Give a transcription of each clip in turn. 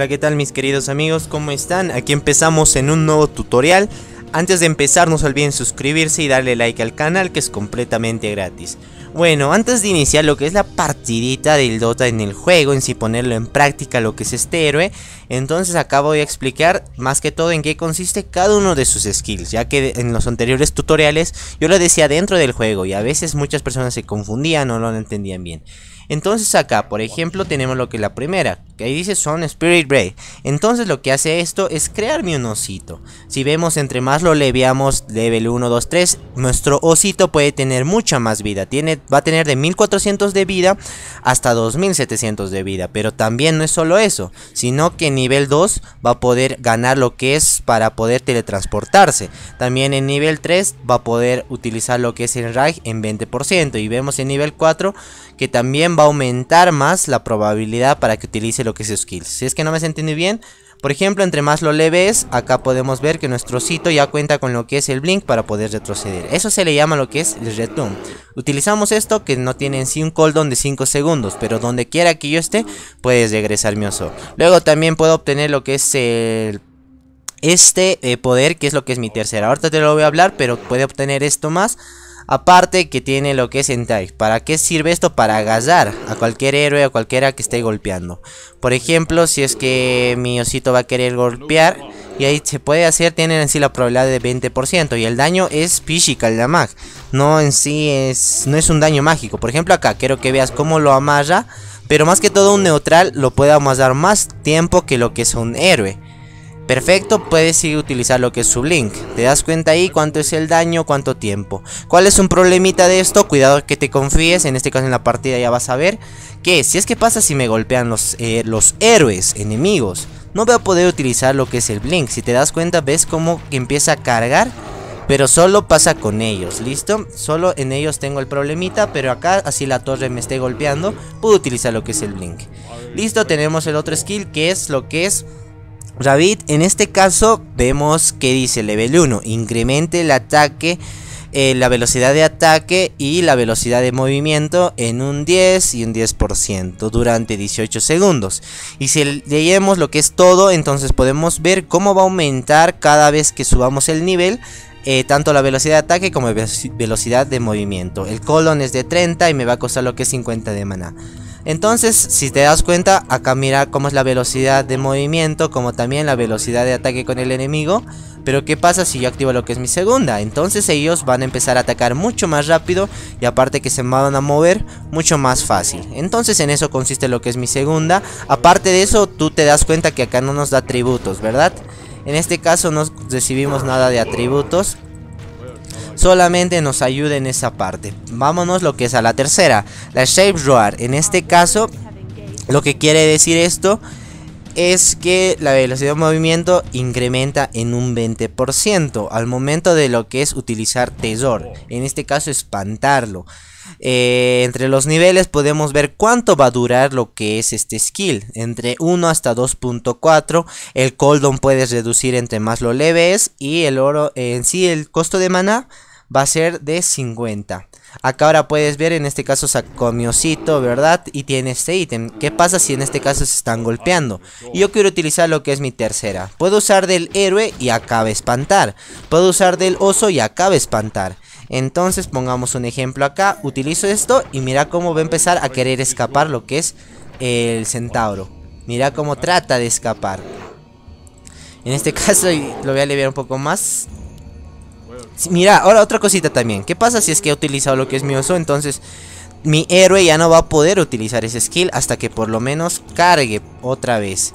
Hola, ¿qué tal mis queridos amigos? ¿Cómo están? Aquí empezamos en un nuevo tutorial. Antes de empezar no se olviden suscribirse y darle like al canal que es completamente gratis. Bueno, antes de iniciar lo que es la partidita del Dota en el juego, en si ponerlo en práctica lo que es este héroe, entonces acá voy a explicar más que todo en qué consiste cada uno de sus skills, ya que en los anteriores tutoriales yo lo decía dentro del juego y a veces muchas personas se confundían o no lo entendían bien. Entonces acá, por ejemplo, tenemos lo que es la primera, que ahí dice son Spirit Ray. Entonces lo que hace esto es crearme un osito. Si vemos, entre más lo leviamos. level 1, 2, 3, nuestro osito puede tener mucha más vida. Tiene, va a tener de 1400 de vida hasta 2700 de vida. Pero también no es solo eso, sino que en nivel 2 va a poder ganar lo que es para poder teletransportarse. También en nivel 3 va a poder utilizar lo que es el Rage en 20%. Y vemos en nivel 4 que también va a aumentar más la probabilidad para que utilice lo que es skills. Si es que no me entendí bien, por ejemplo, entre más lo leves, acá podemos ver que nuestro sitio ya cuenta con lo que es el blink para poder retroceder. Eso se le llama lo que es el return. Utilizamos esto que no tiene en sí un cooldown de 5 segundos, pero donde quiera que yo esté, puedes regresar mi oso. Luego también puedo obtener lo que es el este eh, poder, que es lo que es mi tercera. Ahorita te lo voy a hablar, pero puede obtener esto más Aparte que tiene lo que es Entice. ¿Para qué sirve esto? Para agallar a cualquier héroe o cualquiera que esté golpeando. Por ejemplo, si es que mi osito va a querer golpear. Y ahí se puede hacer, tienen en sí la probabilidad de 20%. Y el daño es physical Mag. No en sí es, no es un daño mágico. Por ejemplo acá, quiero que veas cómo lo amarra. Pero más que todo un neutral lo puede amasar más tiempo que lo que es un héroe. Perfecto, puedes ir utilizar lo que es su blink Te das cuenta ahí cuánto es el daño, cuánto tiempo. ¿Cuál es un problemita de esto? Cuidado que te confíes, en este caso en la partida ya vas a ver. Que si es que pasa si me golpean los, eh, los héroes, enemigos, no voy a poder utilizar lo que es el blink. Si te das cuenta ves como empieza a cargar pero solo pasa con ellos, ¿listo? Solo en ellos tengo el problemita, pero acá, así la torre me esté golpeando, puedo utilizar lo que es el Blink. Listo, tenemos el otro skill que es lo que es David, en este caso vemos que dice level 1, incremente el ataque, eh, la velocidad de ataque y la velocidad de movimiento en un 10 y un 10% durante 18 segundos. Y si leemos lo que es todo, entonces podemos ver cómo va a aumentar cada vez que subamos el nivel. Eh, tanto la velocidad de ataque como velocidad de movimiento. El colon es de 30 y me va a costar lo que es 50 de maná. Entonces, si te das cuenta, acá mira cómo es la velocidad de movimiento, como también la velocidad de ataque con el enemigo. Pero ¿qué pasa si yo activo lo que es mi segunda? Entonces ellos van a empezar a atacar mucho más rápido y aparte que se van a mover mucho más fácil. Entonces en eso consiste lo que es mi segunda. Aparte de eso, tú te das cuenta que acá no nos da atributos, ¿verdad? En este caso no recibimos nada de atributos solamente nos ayuda en esa parte. Vámonos lo que es a la tercera, la Shape roar. En este caso, lo que quiere decir esto es que la velocidad de movimiento incrementa en un 20% al momento de lo que es utilizar tesor. En este caso, espantarlo. Eh, entre los niveles podemos ver cuánto va a durar lo que es este skill. Entre 1 hasta 2.4. El cooldown puedes reducir entre más lo leves. Y el oro en sí, el costo de mana va a ser de 50. Acá ahora puedes ver, en este caso sacó mi osito, ¿verdad? Y tiene este ítem. ¿Qué pasa si en este caso se están golpeando? Y yo quiero utilizar lo que es mi tercera. Puedo usar del héroe y acaba espantar. Puedo usar del oso y acaba espantar. Entonces pongamos un ejemplo acá, utilizo esto y mira cómo va a empezar a querer escapar lo que es el centauro. Mira cómo trata de escapar. En este caso lo voy a aliviar un poco más. Mira, ahora otra cosita también. ¿Qué pasa si es que he utilizado lo que es mi oso? Entonces mi héroe ya no va a poder utilizar ese skill hasta que por lo menos cargue otra vez.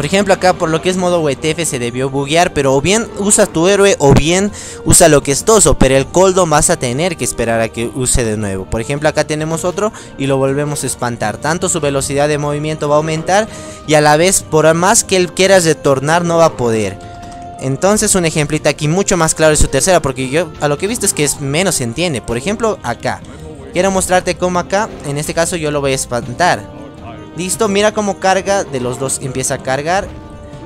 Por ejemplo acá por lo que es modo WTF se debió buguear. Pero o bien usa tu héroe o bien usa lo que es toso. Pero el coldo vas a tener que esperar a que use de nuevo. Por ejemplo acá tenemos otro y lo volvemos a espantar. Tanto su velocidad de movimiento va a aumentar. Y a la vez por más que él quiera retornar no va a poder. Entonces un ejemplito aquí mucho más claro es su tercera porque yo a lo que he visto es que es menos se entiende. Por ejemplo acá. Quiero mostrarte cómo acá, en este caso yo lo voy a espantar. Listo, mira cómo carga, de los dos empieza a cargar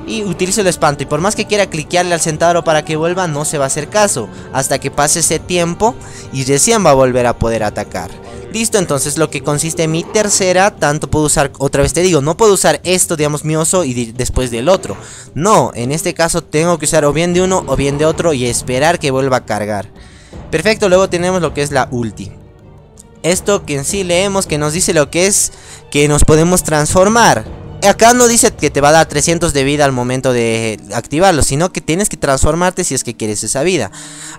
y utilizo el espanto. Y por más que quiera cliquearle al centauro para que vuelva, no se va a hacer caso. Hasta que pase ese tiempo y recién va a volver a poder atacar. Listo, entonces lo que consiste en mi tercera, tanto puedo usar, otra vez te digo, no puedo usar esto, digamos, mi oso y después del otro. No, en este caso tengo que usar o bien de uno o bien de otro y esperar que vuelva a cargar. Perfecto, luego tenemos lo que es la ulti. Esto que en sí leemos que nos dice lo que es que nos podemos transformar acá no dice que te va a dar 300 de vida al momento de activarlo, sino que tienes que transformarte si es que quieres esa vida.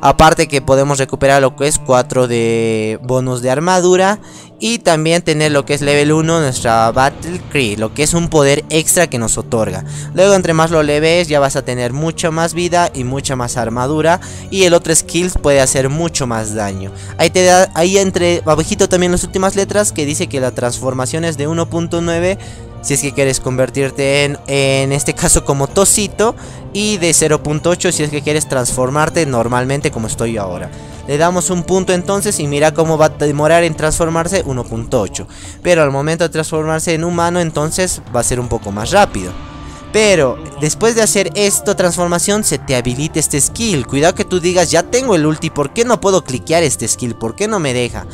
Aparte que podemos recuperar lo que es 4 de bonos de armadura y también tener lo que es level 1 nuestra Battle Cree, lo que es un poder extra que nos otorga. Luego entre más lo leves ya vas a tener mucha más vida y mucha más armadura y el otro skill puede hacer mucho más daño. Ahí te da, ahí entre abajito también las últimas letras que dice que la transformación es de 1.9 si es que quieres convertirte en, en este caso como Tocito. y de 0.8 si es que quieres transformarte normalmente como estoy ahora. Le damos un punto entonces y mira cómo va a demorar en transformarse 1.8. Pero al momento de transformarse en humano entonces va a ser un poco más rápido. Pero después de hacer esta transformación se te habilita este skill. Cuidado que tú digas, ya tengo el ulti, ¿por qué no puedo cliquear este skill? ¿Por qué no me deja?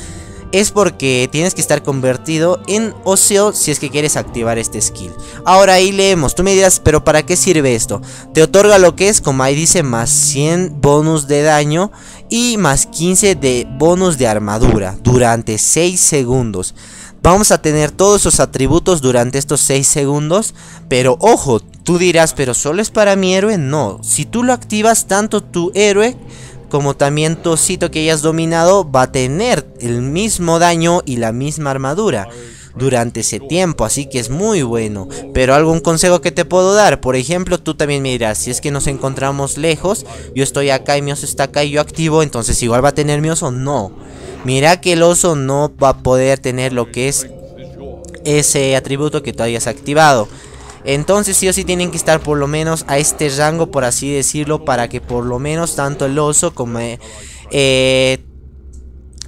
es porque tienes que estar convertido en óseo si es que quieres activar este skill. Ahora ahí leemos, tú me dirás, pero ¿para qué sirve esto? Te otorga lo que es, como ahí dice, más 100 bonus de daño y más 15 de bonus de armadura durante 6 segundos. Vamos a tener todos esos atributos durante estos 6 segundos, pero ojo, tú dirás, pero solo es para mi héroe, no, si tú lo activas tanto tu héroe como también tu osito que hayas dominado va a tener el mismo daño y la misma armadura durante ese tiempo, así que es muy bueno. Pero algún consejo que te puedo dar, por ejemplo, tú también me si es que nos encontramos lejos, yo estoy acá y mi oso está acá y yo activo, entonces igual va a tener mi oso, no. Mira que el oso no va a poder tener lo que es ese atributo que tú hayas activado. Entonces sí o sí tienen que estar por lo menos a este rango, por así decirlo, para que por lo menos tanto el oso como eh, eh,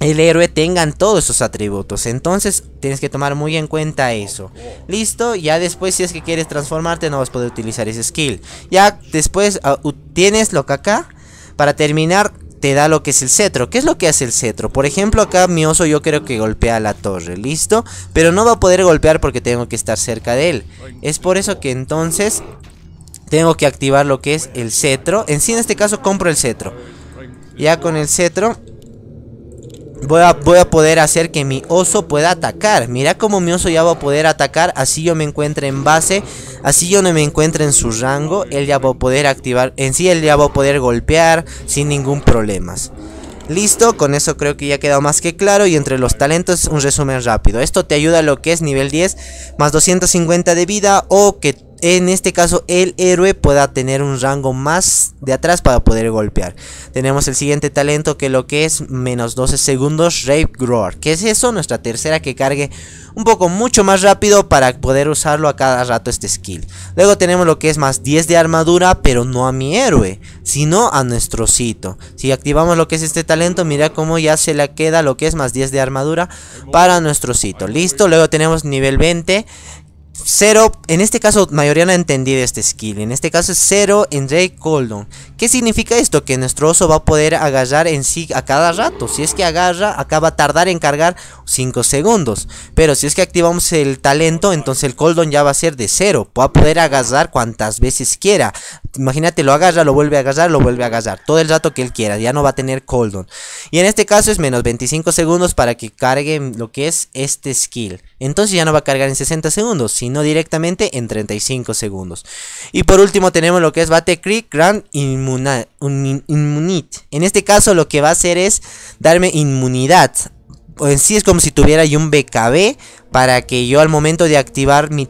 el héroe tengan todos esos atributos. Entonces tienes que tomar muy en cuenta eso. Listo, ya después si es que quieres transformarte no vas a poder utilizar ese skill. Ya después ah, tienes lo que acá. Para terminar, te da lo que es el cetro. ¿Qué es lo que hace el cetro? Por ejemplo, acá mi oso yo creo que golpea la torre, ¿listo? Pero no va a poder golpear porque tengo que estar cerca de él. Es por eso que entonces tengo que activar lo que es el cetro. En sí, en este caso, compro el cetro. Ya con el cetro Voy a, voy a, poder hacer que mi oso pueda atacar. Mira cómo mi oso ya va a poder atacar. Así yo me encuentro en base Así yo no me encuentre en su rango, él ya va a poder activar, en sí él ya va a poder golpear sin ningún problema. Listo, con eso creo que ya ha quedado más que claro y entre los talentos un resumen rápido. Esto te ayuda a lo que es nivel 10 más 250 de vida o que en este caso el héroe pueda tener un rango más de atrás para poder golpear. Tenemos el siguiente talento que lo que es menos 12 segundos Rape Grower. ¿Qué es eso? Nuestra tercera que cargue un poco mucho más rápido para poder usarlo a cada rato este skill. Luego tenemos lo que es más 10 de armadura, pero no a mi héroe, sino a nuestro cito. Si activamos lo que es este talento, mira cómo ya se le queda lo que es más 10 de armadura para nuestro cito. Listo, luego tenemos nivel 20 Cero, en este caso mayoría no ha entendido este skill, en este caso es cero en Ray Coldon. ¿Qué significa esto? Que nuestro oso va a poder agarrar en sí a cada rato, si es que agarra, acá va a tardar en cargar 5 segundos. Pero si es que activamos el talento, entonces el Coldon ya va a ser de cero, va a poder agarrar cuantas veces quiera. Imagínate, lo agarra, lo vuelve a agarrar, lo vuelve a agarrar, todo el rato que él quiera, ya no va a tener Coldon. Y en este caso es menos 25 segundos para que cargue lo que es este skill. Entonces ya no va a cargar en 60 segundos, sino directamente en 35 segundos. Y por último tenemos lo que es Bate Creek Grand Inmunite. En este caso lo que va a hacer es darme inmunidad. En sí es como si tuviera yo un BKB para que yo al momento de activar mi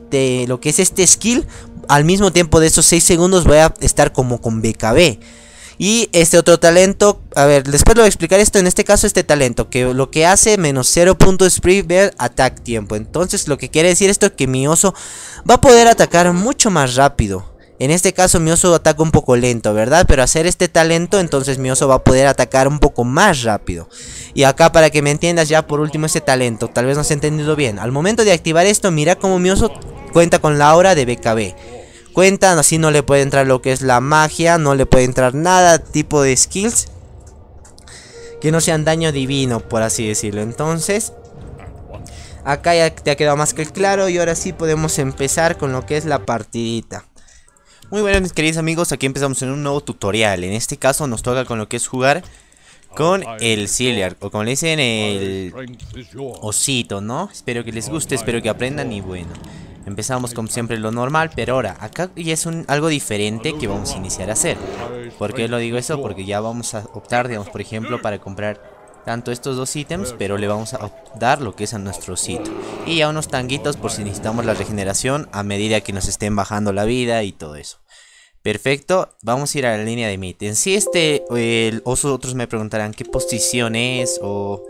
lo que es este skill, al mismo tiempo de esos 6 segundos voy a estar como con BKB. Y este otro talento, a ver, después lo voy a explicar esto. En este caso, este talento, que lo que hace menos 0.3 Sprint attack tiempo. Entonces, lo que quiere decir esto es que mi oso va a poder atacar mucho más rápido. En este caso mi oso ataca un poco lento, ¿verdad? Pero hacer este talento, entonces mi oso va a poder atacar un poco más rápido. Y acá para que me entiendas ya por último este talento, tal vez no has entendido bien. Al momento de activar esto, mira cómo mi oso cuenta con la aura de BKB cuentan. Así no le puede entrar lo que es la magia. No le puede entrar nada tipo de skills. Que no sean daño divino, por así decirlo. Entonces, acá ya te ha quedado más que claro. Y ahora sí podemos empezar con lo que es la partidita. Muy bueno mis queridos amigos, aquí empezamos en un nuevo tutorial. En este caso nos toca con lo que es jugar con el Siliar. o como le dicen el osito, ¿no? Espero que les guste, espero que aprendan y bueno. Empezamos como siempre lo normal, pero ahora acá ya es algo diferente que vamos a iniciar a hacer. ¿Por qué lo digo eso? Porque ya vamos a optar, digamos, por ejemplo, para comprar tanto estos dos ítems, pero le vamos a dar lo que es a nuestro sitio. Y ya unos tanguitos por si necesitamos la regeneración a medida que nos estén bajando la vida y todo eso. Perfecto, vamos a ir a la línea de meet. Si este, otros me preguntarán qué posición es o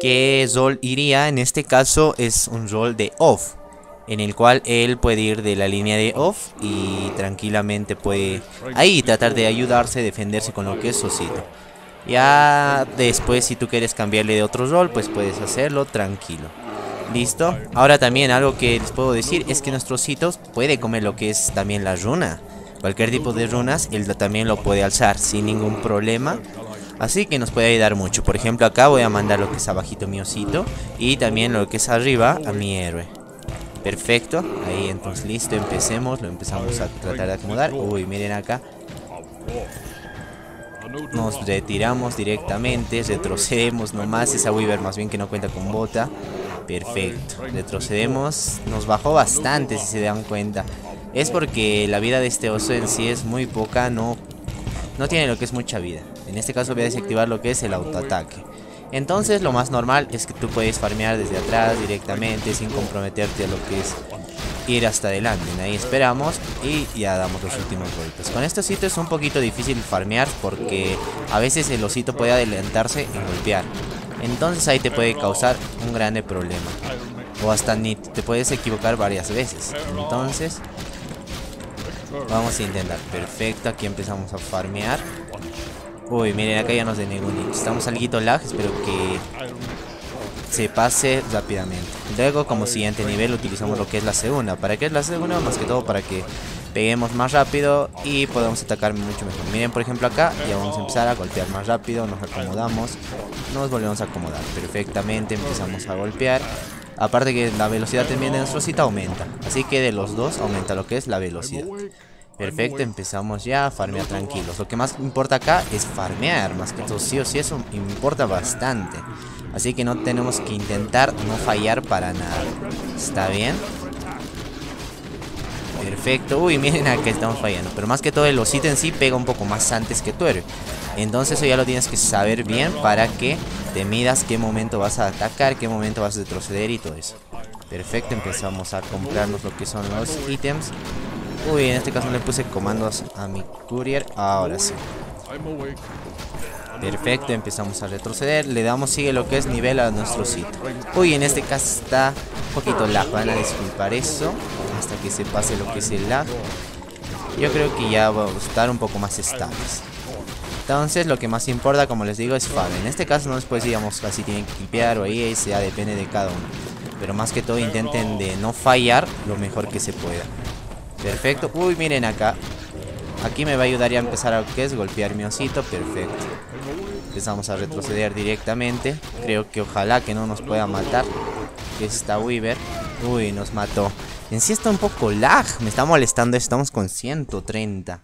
qué rol iría. En este caso es un rol de off en el cual él puede ir de la línea de off y tranquilamente puede ahí tratar de ayudarse, defenderse con lo que es osito Ya después si tú quieres cambiarle de otro rol, pues puedes hacerlo tranquilo. ¿Listo? Ahora también algo que les puedo decir es que nuestro Osito puede comer lo que es también la runa. Cualquier tipo de runas, él también lo puede alzar sin ningún problema. Así que nos puede ayudar mucho. Por ejemplo, acá voy a mandar lo que es abajito mi osito. Y también lo que es arriba a mi héroe. Perfecto, ahí entonces listo, empecemos, lo empezamos a tratar de acomodar. Uy, miren acá. Nos retiramos directamente, retrocedemos nomás, esa Weaver más bien que no cuenta con bota. Perfecto, retrocedemos, nos bajó bastante si se dan cuenta. Es porque la vida de este oso en sí es muy poca, no, no tiene lo que es mucha vida. En este caso voy a desactivar lo que es el autoataque. Entonces lo más normal es que tú puedes farmear desde atrás directamente sin comprometerte a lo que es ir hasta adelante. Ahí esperamos y ya damos los últimos golpes. Con este osito es un poquito difícil farmear porque a veces el osito puede adelantarse y golpear. Entonces ahí te puede causar un grande problema. O hasta ni te puedes equivocar varias veces. Entonces vamos a intentar. Perfecto, aquí empezamos a farmear. Uy, miren, acá ya nos de ningún Estamos algo lag, espero que se pase rápidamente. Luego, como siguiente nivel, utilizamos lo que es la segunda. ¿Para qué es la segunda? Más que todo para que peguemos más rápido y podamos atacar mucho mejor. Miren, por ejemplo, acá ya vamos a empezar a golpear más rápido, nos acomodamos, nos volvemos a acomodar perfectamente, empezamos a golpear. Aparte que la velocidad también de nuestra cita aumenta, así que de los dos aumenta lo que es la velocidad. Perfecto, empezamos ya a farmear tranquilos. Lo que más importa acá es farmear, más que todo sí o sí, eso importa bastante. Así que no tenemos que intentar no fallar para nada. ¿Está bien? Perfecto. Uy, miren acá estamos fallando. Pero más que todo los ítems sí pega un poco más antes que héroe Entonces eso ya lo tienes que saber bien para que te midas qué momento vas a atacar, qué momento vas a retroceder y todo eso. Perfecto, empezamos a comprarnos lo que son los ítems. Uy, en este caso le puse comandos a mi courier. Ahora sí. Perfecto, empezamos a retroceder. Le damos sigue lo que es nivel a nuestro sitio. Uy, en este caso está un poquito lag. Van a disculpar eso. Hasta que se pase lo que es el lag. Yo creo que ya va a estar un poco más estable Entonces lo que más importa, como les digo, es farm. En este caso no después digamos, casi tienen que limpiar o ahí, ya depende de cada uno. Pero más que todo intenten de no fallar lo mejor que se pueda. Perfecto. Uy, miren acá. Aquí me va a ayudar a empezar a golpear mi osito. Perfecto. Empezamos a retroceder directamente. Creo que ojalá que no nos pueda matar. Que está Weaver. Uy, nos mató. En sí está un poco lag. Me está molestando. Estamos con 130.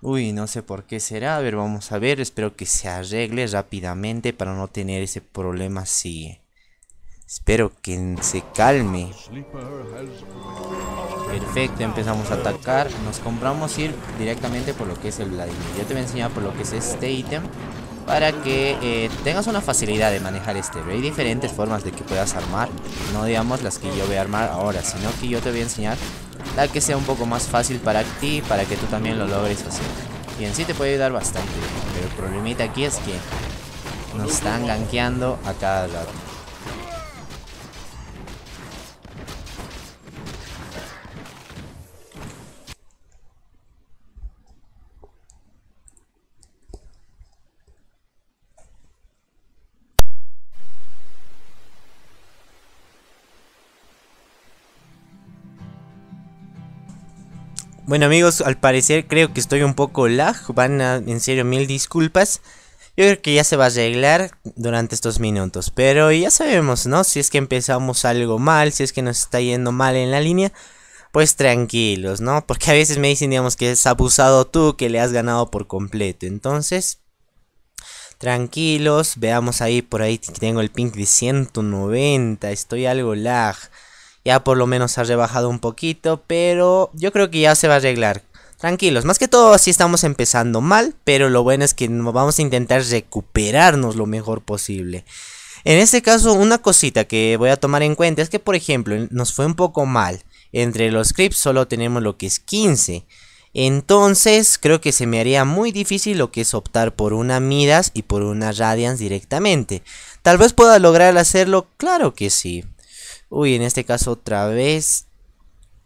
Uy, no sé por qué será. A ver, vamos a ver. Espero que se arregle rápidamente para no tener ese problema así. Espero que se calme. Perfecto, empezamos a atacar. Nos compramos ir directamente por lo que es el Vladimir. Yo te voy a enseñar por lo que es este ítem. Para que eh, tengas una facilidad de manejar este. hay diferentes formas de que puedas armar. No digamos las que yo voy a armar ahora. Sino que yo te voy a enseñar la que sea un poco más fácil para ti. Para que tú también lo logres hacer. Y en sí te puede ayudar bastante. Pero el problemita aquí es que nos están gankeando a cada lado Bueno amigos, al parecer creo que estoy un poco lag, van en serio mil disculpas. Yo creo que ya se va a arreglar durante estos minutos, pero ya sabemos, ¿no? Si es que empezamos algo mal, si es que nos está yendo mal en la línea, pues tranquilos, ¿no? Porque a veces me dicen, digamos, que es abusado tú, que le has ganado por completo. Entonces, tranquilos, veamos ahí, por ahí tengo el ping de 190, estoy algo lag ya por lo menos ha rebajado un poquito, pero yo creo que ya se va a arreglar. Tranquilos, más que todo así estamos empezando mal, pero lo bueno es que vamos a intentar recuperarnos lo mejor posible. En este caso, una cosita que voy a tomar en cuenta es que, por ejemplo, nos fue un poco mal. Entre los scripts solo tenemos lo que es 15. Entonces, creo que se me haría muy difícil lo que es optar por una Midas y por una Radiance directamente. Tal vez pueda lograr hacerlo, claro que sí. Uy, en este caso otra vez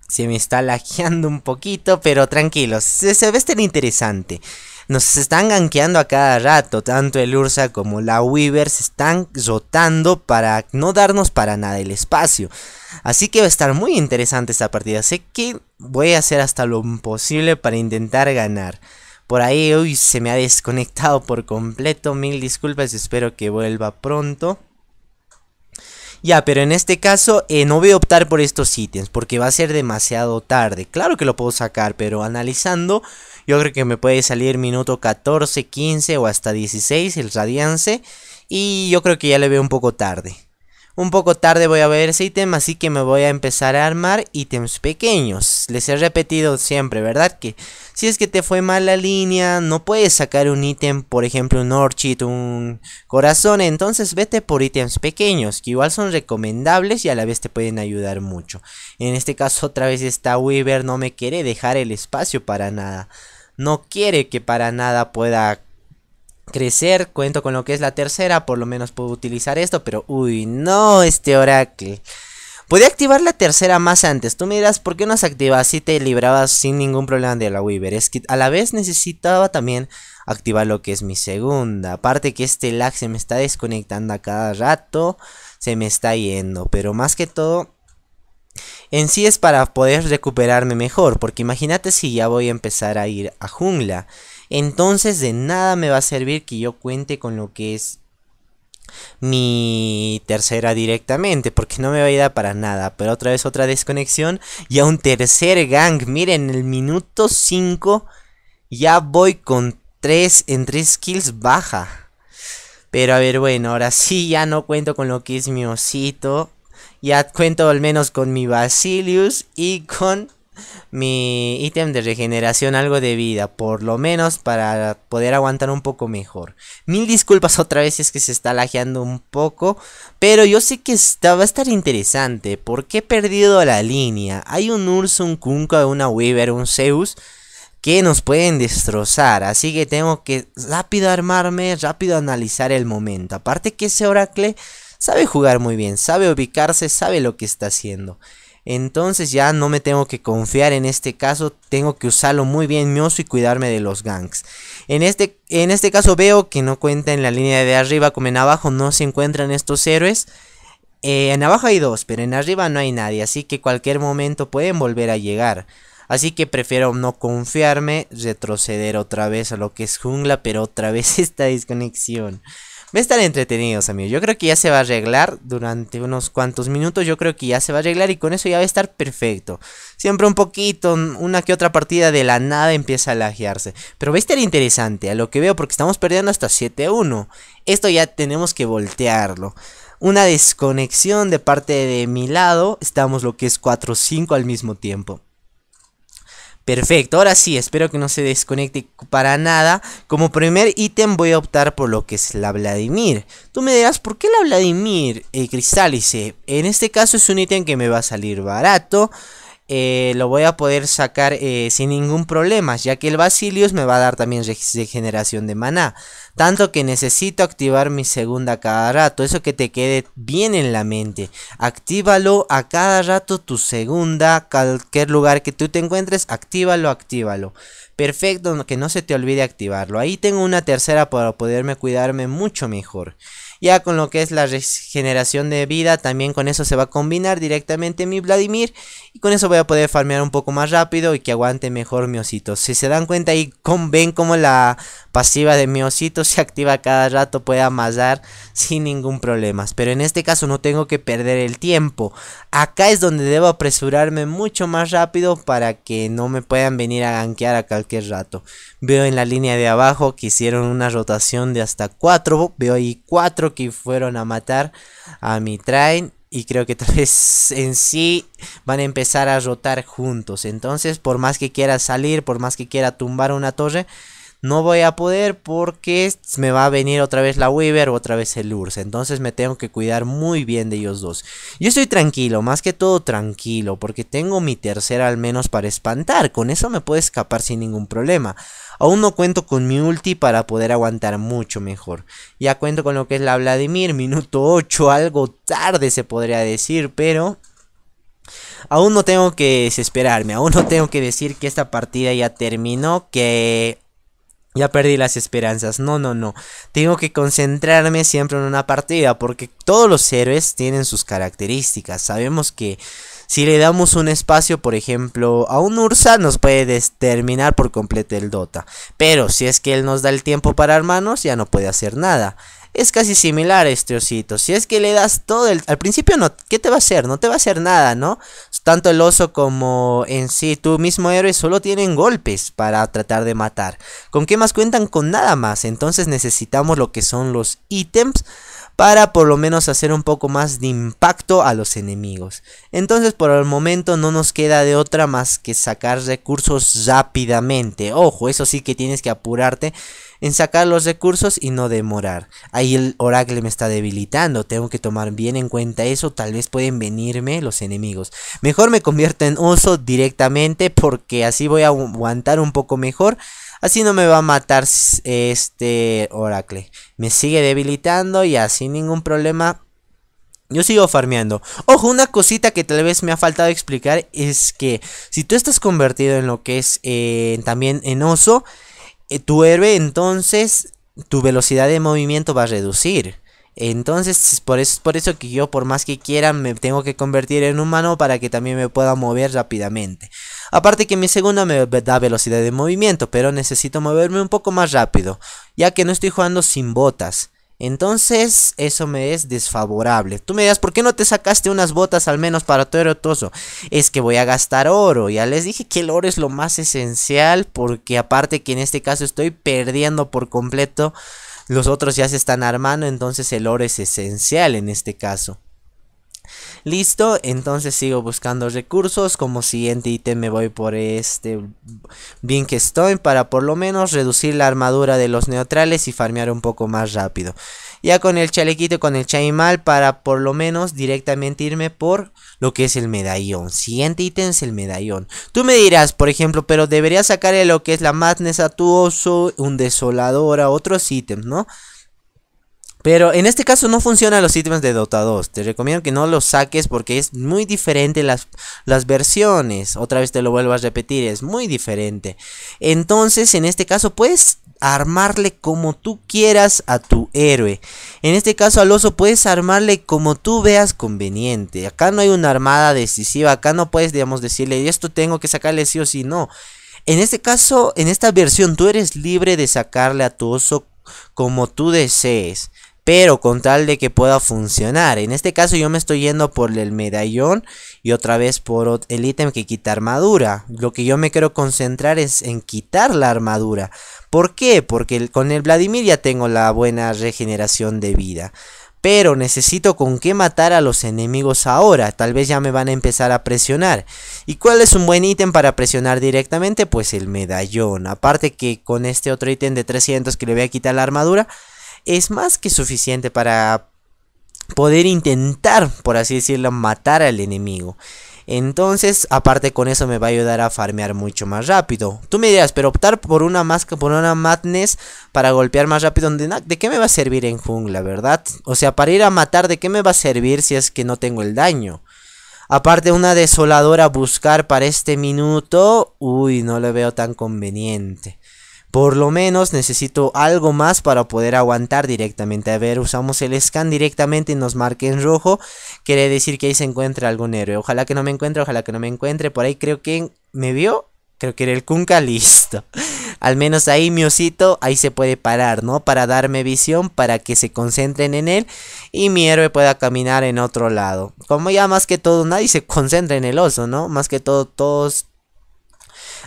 se me está lajeando un poquito, pero tranquilos, se, ve tan este interesante. Nos están ganqueando a cada rato, tanto el Ursa como la Weaver se están rotando para no darnos para nada el espacio. Así que va a estar muy interesante esta partida, sé que voy a hacer hasta lo imposible para intentar ganar. Por ahí, uy, se me ha desconectado por completo, mil disculpas, espero que vuelva pronto. Ya, pero en este caso eh, no voy a optar por estos ítems porque va a ser demasiado tarde. Claro que lo puedo sacar, pero analizando, yo creo que me puede salir minuto 14, 15 o hasta 16 el radiance. Y yo creo que ya le veo un poco tarde. Un poco tarde voy a ver ese ítem, así que me voy a empezar a armar ítems pequeños. Les he repetido siempre, ¿verdad? Que si es que te fue mal la línea, no puedes sacar un ítem, por ejemplo un orchid, un corazón. Entonces vete por ítems pequeños, que igual son recomendables y a la vez te pueden ayudar mucho. En este caso otra vez está Weaver, no me quiere dejar el espacio para nada. No quiere que para nada pueda crecer. Cuento con lo que es la tercera, por lo menos puedo utilizar esto, pero uy, no, este Oracle. Podía activar la tercera más antes. Tú me dirás, ¿por qué no se activa? Si te librabas sin ningún problema de la Weaver. Es que a la vez necesitaba también activar lo que es mi segunda. Aparte que este lag se me está desconectando a cada rato. Se me está yendo. Pero más que todo, en sí es para poder recuperarme mejor, porque imagínate si ya voy a empezar a ir a jungla. Entonces de nada me va a servir que yo cuente con lo que es mi tercera directamente porque no me va a ayudar para nada pero otra vez otra desconexión y a un tercer gang miren en el minuto 5 ya voy con 3 en 3 kills baja pero a ver bueno ahora sí ya no cuento con lo que es mi osito ya cuento al menos con mi Basilius y con mi ítem de regeneración algo de vida, por lo menos para poder aguantar un poco mejor. Mil disculpas otra vez si es que se está lajeando un poco, pero yo sé que va a estar interesante, porque he perdido la línea. Hay un Urso, un Kunkka, una Weaver, un Zeus que nos pueden destrozar, así que tengo que rápido armarme, rápido analizar el momento. Aparte que ese Oracle sabe jugar muy bien, sabe ubicarse, sabe lo que está haciendo. Entonces ya no me tengo que confiar en este caso, tengo que usarlo muy bien mioso y cuidarme de los ganks. En este, en este caso veo que no cuenta en la línea de arriba como en abajo, no se encuentran estos héroes. Eh, en abajo hay dos, pero en arriba no hay nadie, así que cualquier momento pueden volver a llegar. Así que prefiero no confiarme, retroceder otra vez a lo que es jungla, pero otra vez esta desconexión. Va a estar entretenidos, amigos. Yo creo que ya se va a arreglar durante unos cuantos minutos. Yo creo que ya se va a arreglar y con eso ya va a estar perfecto. Siempre un poquito, una que otra partida de la nada empieza a lajearse. Pero va a estar interesante a lo que veo porque estamos perdiendo hasta 7-1. Esto ya tenemos que voltearlo una desconexión de parte de mi lado. Estamos lo que es 4-5 al mismo tiempo. Perfecto, ahora sí, espero que no se desconecte para nada. Como primer ítem voy a optar por lo que es la Vladimir. Tú me dirás, ¿por qué la Vladimir eh, Cristalice? En este caso es un ítem que me va a salir barato. Eh, lo voy a poder sacar eh, sin ningún problema, ya que el Basilius me va a dar también regeneración de maná. Tanto que necesito activar mi segunda cada rato, eso que te quede bien en la mente. Actívalo a cada rato tu segunda, cualquier lugar que tú te encuentres, actívalo, actívalo. Perfecto, que no se te olvide activarlo. Ahí tengo una tercera para poderme cuidarme mucho mejor. Ya con lo que es la regeneración de vida, también con eso se va a combinar directamente mi Vladimir y con eso voy a poder farmear un poco más rápido y que aguante mejor mi osito. Si se dan cuenta ahí, ven como la pasiva de mi osito se activa cada rato, puede amasar sin ningún problema. Pero en este caso no tengo que perder el tiempo. Acá es donde debo apresurarme mucho más rápido para que no me puedan venir a gankear a cualquier rato. Veo en la línea de abajo que hicieron una rotación de hasta 4. Veo ahí 4 que fueron a matar a mi train y creo que tal vez en sí van a empezar a rotar juntos. Entonces, por más que quiera salir, por más que quiera tumbar una torre, no voy a poder porque me va a venir otra vez la Weaver o otra vez el Ursa, Entonces me tengo que cuidar muy bien de ellos dos. Yo estoy tranquilo, más que todo tranquilo, porque tengo mi tercera al menos para espantar. Con eso me puedo escapar sin ningún problema. Aún no cuento con mi ulti para poder aguantar mucho mejor. Ya cuento con lo que es la Vladimir, minuto 8, algo tarde se podría decir, pero... Aún no tengo que desesperarme, aún no tengo que decir que esta partida ya terminó, que ya perdí las esperanzas. No, no, no. Tengo que concentrarme siempre en una partida porque todos los héroes tienen sus características. Sabemos que si le damos un espacio, por ejemplo, a un Ursa, nos puede terminar por completo el Dota. Pero si es que él nos da el tiempo para armarnos, ya no puede hacer nada. Es casi similar a este osito. Si es que le das todo el... Al principio no... ¿Qué te va a hacer? No te va a hacer nada, ¿no? Tanto el oso como en sí tu mismo héroe solo tienen golpes para tratar de matar. ¿Con qué más cuentan? Con nada más. Entonces necesitamos lo que son los ítems para por lo menos hacer un poco más de impacto a los enemigos. Entonces por el momento no nos queda de otra más que sacar recursos rápidamente. Ojo, eso sí que tienes que apurarte en sacar los recursos y no demorar. Ahí el oracle me está debilitando, tengo que tomar bien en cuenta eso, tal vez pueden venirme los enemigos. Mejor me convierto en oso directamente porque así voy a aguantar un poco mejor. Así no me va a matar este oracle. Me sigue debilitando y así ningún problema. Yo sigo farmeando. Ojo, una cosita que tal vez me ha faltado explicar es que si tú estás convertido en lo que es eh, también en oso, eh, tu héroe entonces tu velocidad de movimiento va a reducir. Entonces, por eso, por eso que yo, por más que quiera, me tengo que convertir en humano para que también me pueda mover rápidamente. Aparte que mi segunda me da velocidad de movimiento, pero necesito moverme un poco más rápido, ya que no estoy jugando sin botas. Entonces, eso me es desfavorable. Tú me dirás, ¿por qué no te sacaste unas botas al menos para tu erotoso? Es que voy a gastar oro. Ya les dije que el oro es lo más esencial. Porque aparte que en este caso estoy perdiendo por completo. Los otros ya se están armando. Entonces el oro es esencial en este caso. Listo, entonces sigo buscando recursos. Como siguiente ítem me voy por este bien que estoy para por lo menos reducir la armadura de los neutrales y farmear un poco más rápido. Ya con el chalequito, con el chaimal para por lo menos directamente irme por lo que es el medallón. Siguiente ítem es el medallón. Tú me dirás, por ejemplo, pero debería sacarle lo que es la madness atuoso un desolador otros ítems, ¿no? Pero en este caso no funcionan los ítems de Dota 2. Te recomiendo que no los saques porque es muy diferente las, las versiones. Otra vez te lo vuelvo a repetir, es muy diferente. Entonces, en este caso, puedes armarle como tú quieras a tu héroe. En este caso al oso puedes armarle como tú veas conveniente. Acá no hay una armada decisiva. Acá no puedes, digamos, decirle esto tengo que sacarle sí o sí. No. En este caso, en esta versión, tú eres libre de sacarle a tu oso como tú desees pero con tal de que pueda funcionar. En este caso yo me estoy yendo por el medallón y otra vez por el ítem que quita armadura. Lo que yo me quiero concentrar es en quitar la armadura. ¿Por qué? Porque con el Vladimir ya tengo la buena regeneración de vida. Pero necesito con qué matar a los enemigos ahora. Tal vez ya me van a empezar a presionar. ¿Y cuál es un buen ítem para presionar directamente? Pues el medallón. Aparte que con este otro ítem de 300 que le voy a quitar la armadura es más que suficiente para poder intentar, por así decirlo, matar al enemigo. Entonces, aparte con eso me va a ayudar a farmear mucho más rápido. Tú me dirás, pero optar por una máscara, por una madness para golpear más rápido, ¿de qué me va a servir en jungla, verdad? O sea, para ir a matar, ¿de qué me va a servir si es que no tengo el daño? Aparte una desoladora buscar para este minuto, uy, no lo veo tan conveniente. Por lo menos necesito algo más para poder aguantar directamente. A ver, usamos el scan directamente y nos marque en rojo. Quiere decir que ahí se encuentra algún héroe. Ojalá que no me encuentre, ojalá que no me encuentre. Por ahí creo que me vio. Creo que era el Kunka, listo. Al menos ahí mi osito, ahí se puede parar, ¿no? Para darme visión, para que se concentren en él y mi héroe pueda caminar en otro lado. Como ya más que todo nadie se concentra en el oso, ¿no? Más que todo todos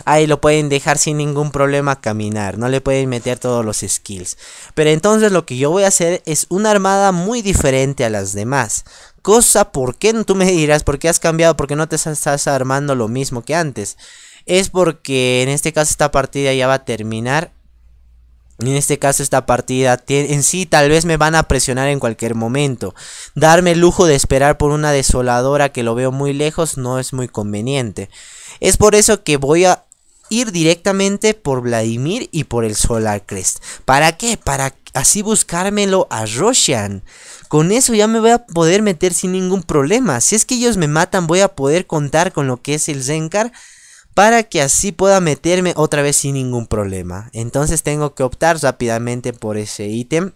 ahí lo pueden dejar sin ningún problema caminar, no le pueden meter todos los skills. Pero entonces lo que yo voy a hacer es una armada muy diferente a las demás. Cosa, ¿por qué? Tú me dirás, ¿por qué has cambiado? ¿Por qué no te estás armando lo mismo que antes? Es porque en este caso esta partida ya va a terminar en este caso esta partida en sí tal vez me van a presionar en cualquier momento. Darme el lujo de esperar por una desoladora que lo veo muy lejos no es muy conveniente. Es por eso que voy a ir directamente por Vladimir y por el Solar Crest. ¿Para qué? Para así buscármelo a Roshan. Con eso ya me voy a poder meter sin ningún problema. Si es que ellos me matan, voy a poder contar con lo que es el Zenkar para que así pueda meterme otra vez sin ningún problema. Entonces tengo que optar rápidamente por ese ítem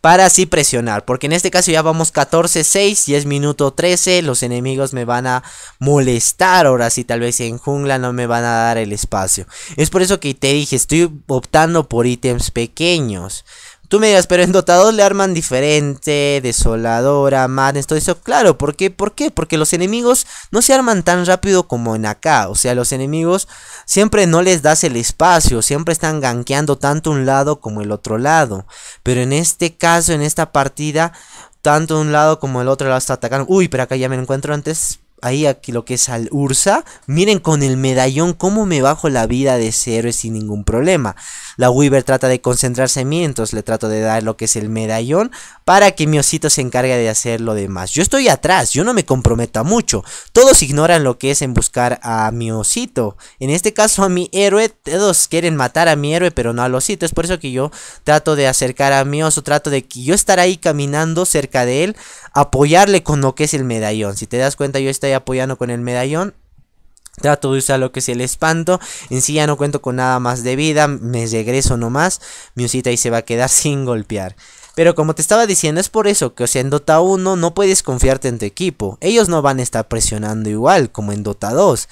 para así presionar. Porque en este caso ya vamos 14-6 y es minuto 13. Los enemigos me van a molestar. Ahora sí, tal vez en jungla no me van a dar el espacio. Es por eso que te dije, estoy optando por ítems pequeños. Tú me digas, pero en Dotados le arman diferente, desoladora, madness, todo eso. Claro, ¿por qué? ¿por qué? Porque los enemigos no se arman tan rápido como en acá. O sea, los enemigos siempre no les das el espacio, siempre están gankeando tanto un lado como el otro lado. Pero en este caso, en esta partida, tanto un lado como el otro lado está atacando. Uy, pero acá ya me encuentro antes ahí aquí lo que es al Ursa. Miren con el medallón cómo me bajo la vida de ese héroe sin ningún problema. La Weaver trata de concentrarse en mí, entonces le trato de dar lo que es el medallón para que mi osito se encargue de hacer lo demás. Yo estoy atrás, yo no me comprometo a mucho. Todos ignoran lo que es en buscar a mi osito. En este caso a mi héroe, todos quieren matar a mi héroe pero no al osito. Es por eso que yo trato de acercar a mi oso, trato de que yo estar ahí caminando cerca de él apoyarle con lo que es el medallón. Si te das cuenta, yo estoy apoyando con el medallón. Trato de usar lo que es el espanto. En sí ya no cuento con nada más de vida. Me regreso nomás. Mi usita ahí se va a quedar sin golpear. Pero como te estaba diciendo, es por eso que, o en Dota 1 no puedes confiarte en tu equipo. Ellos no van a estar presionando igual como en Dota 2.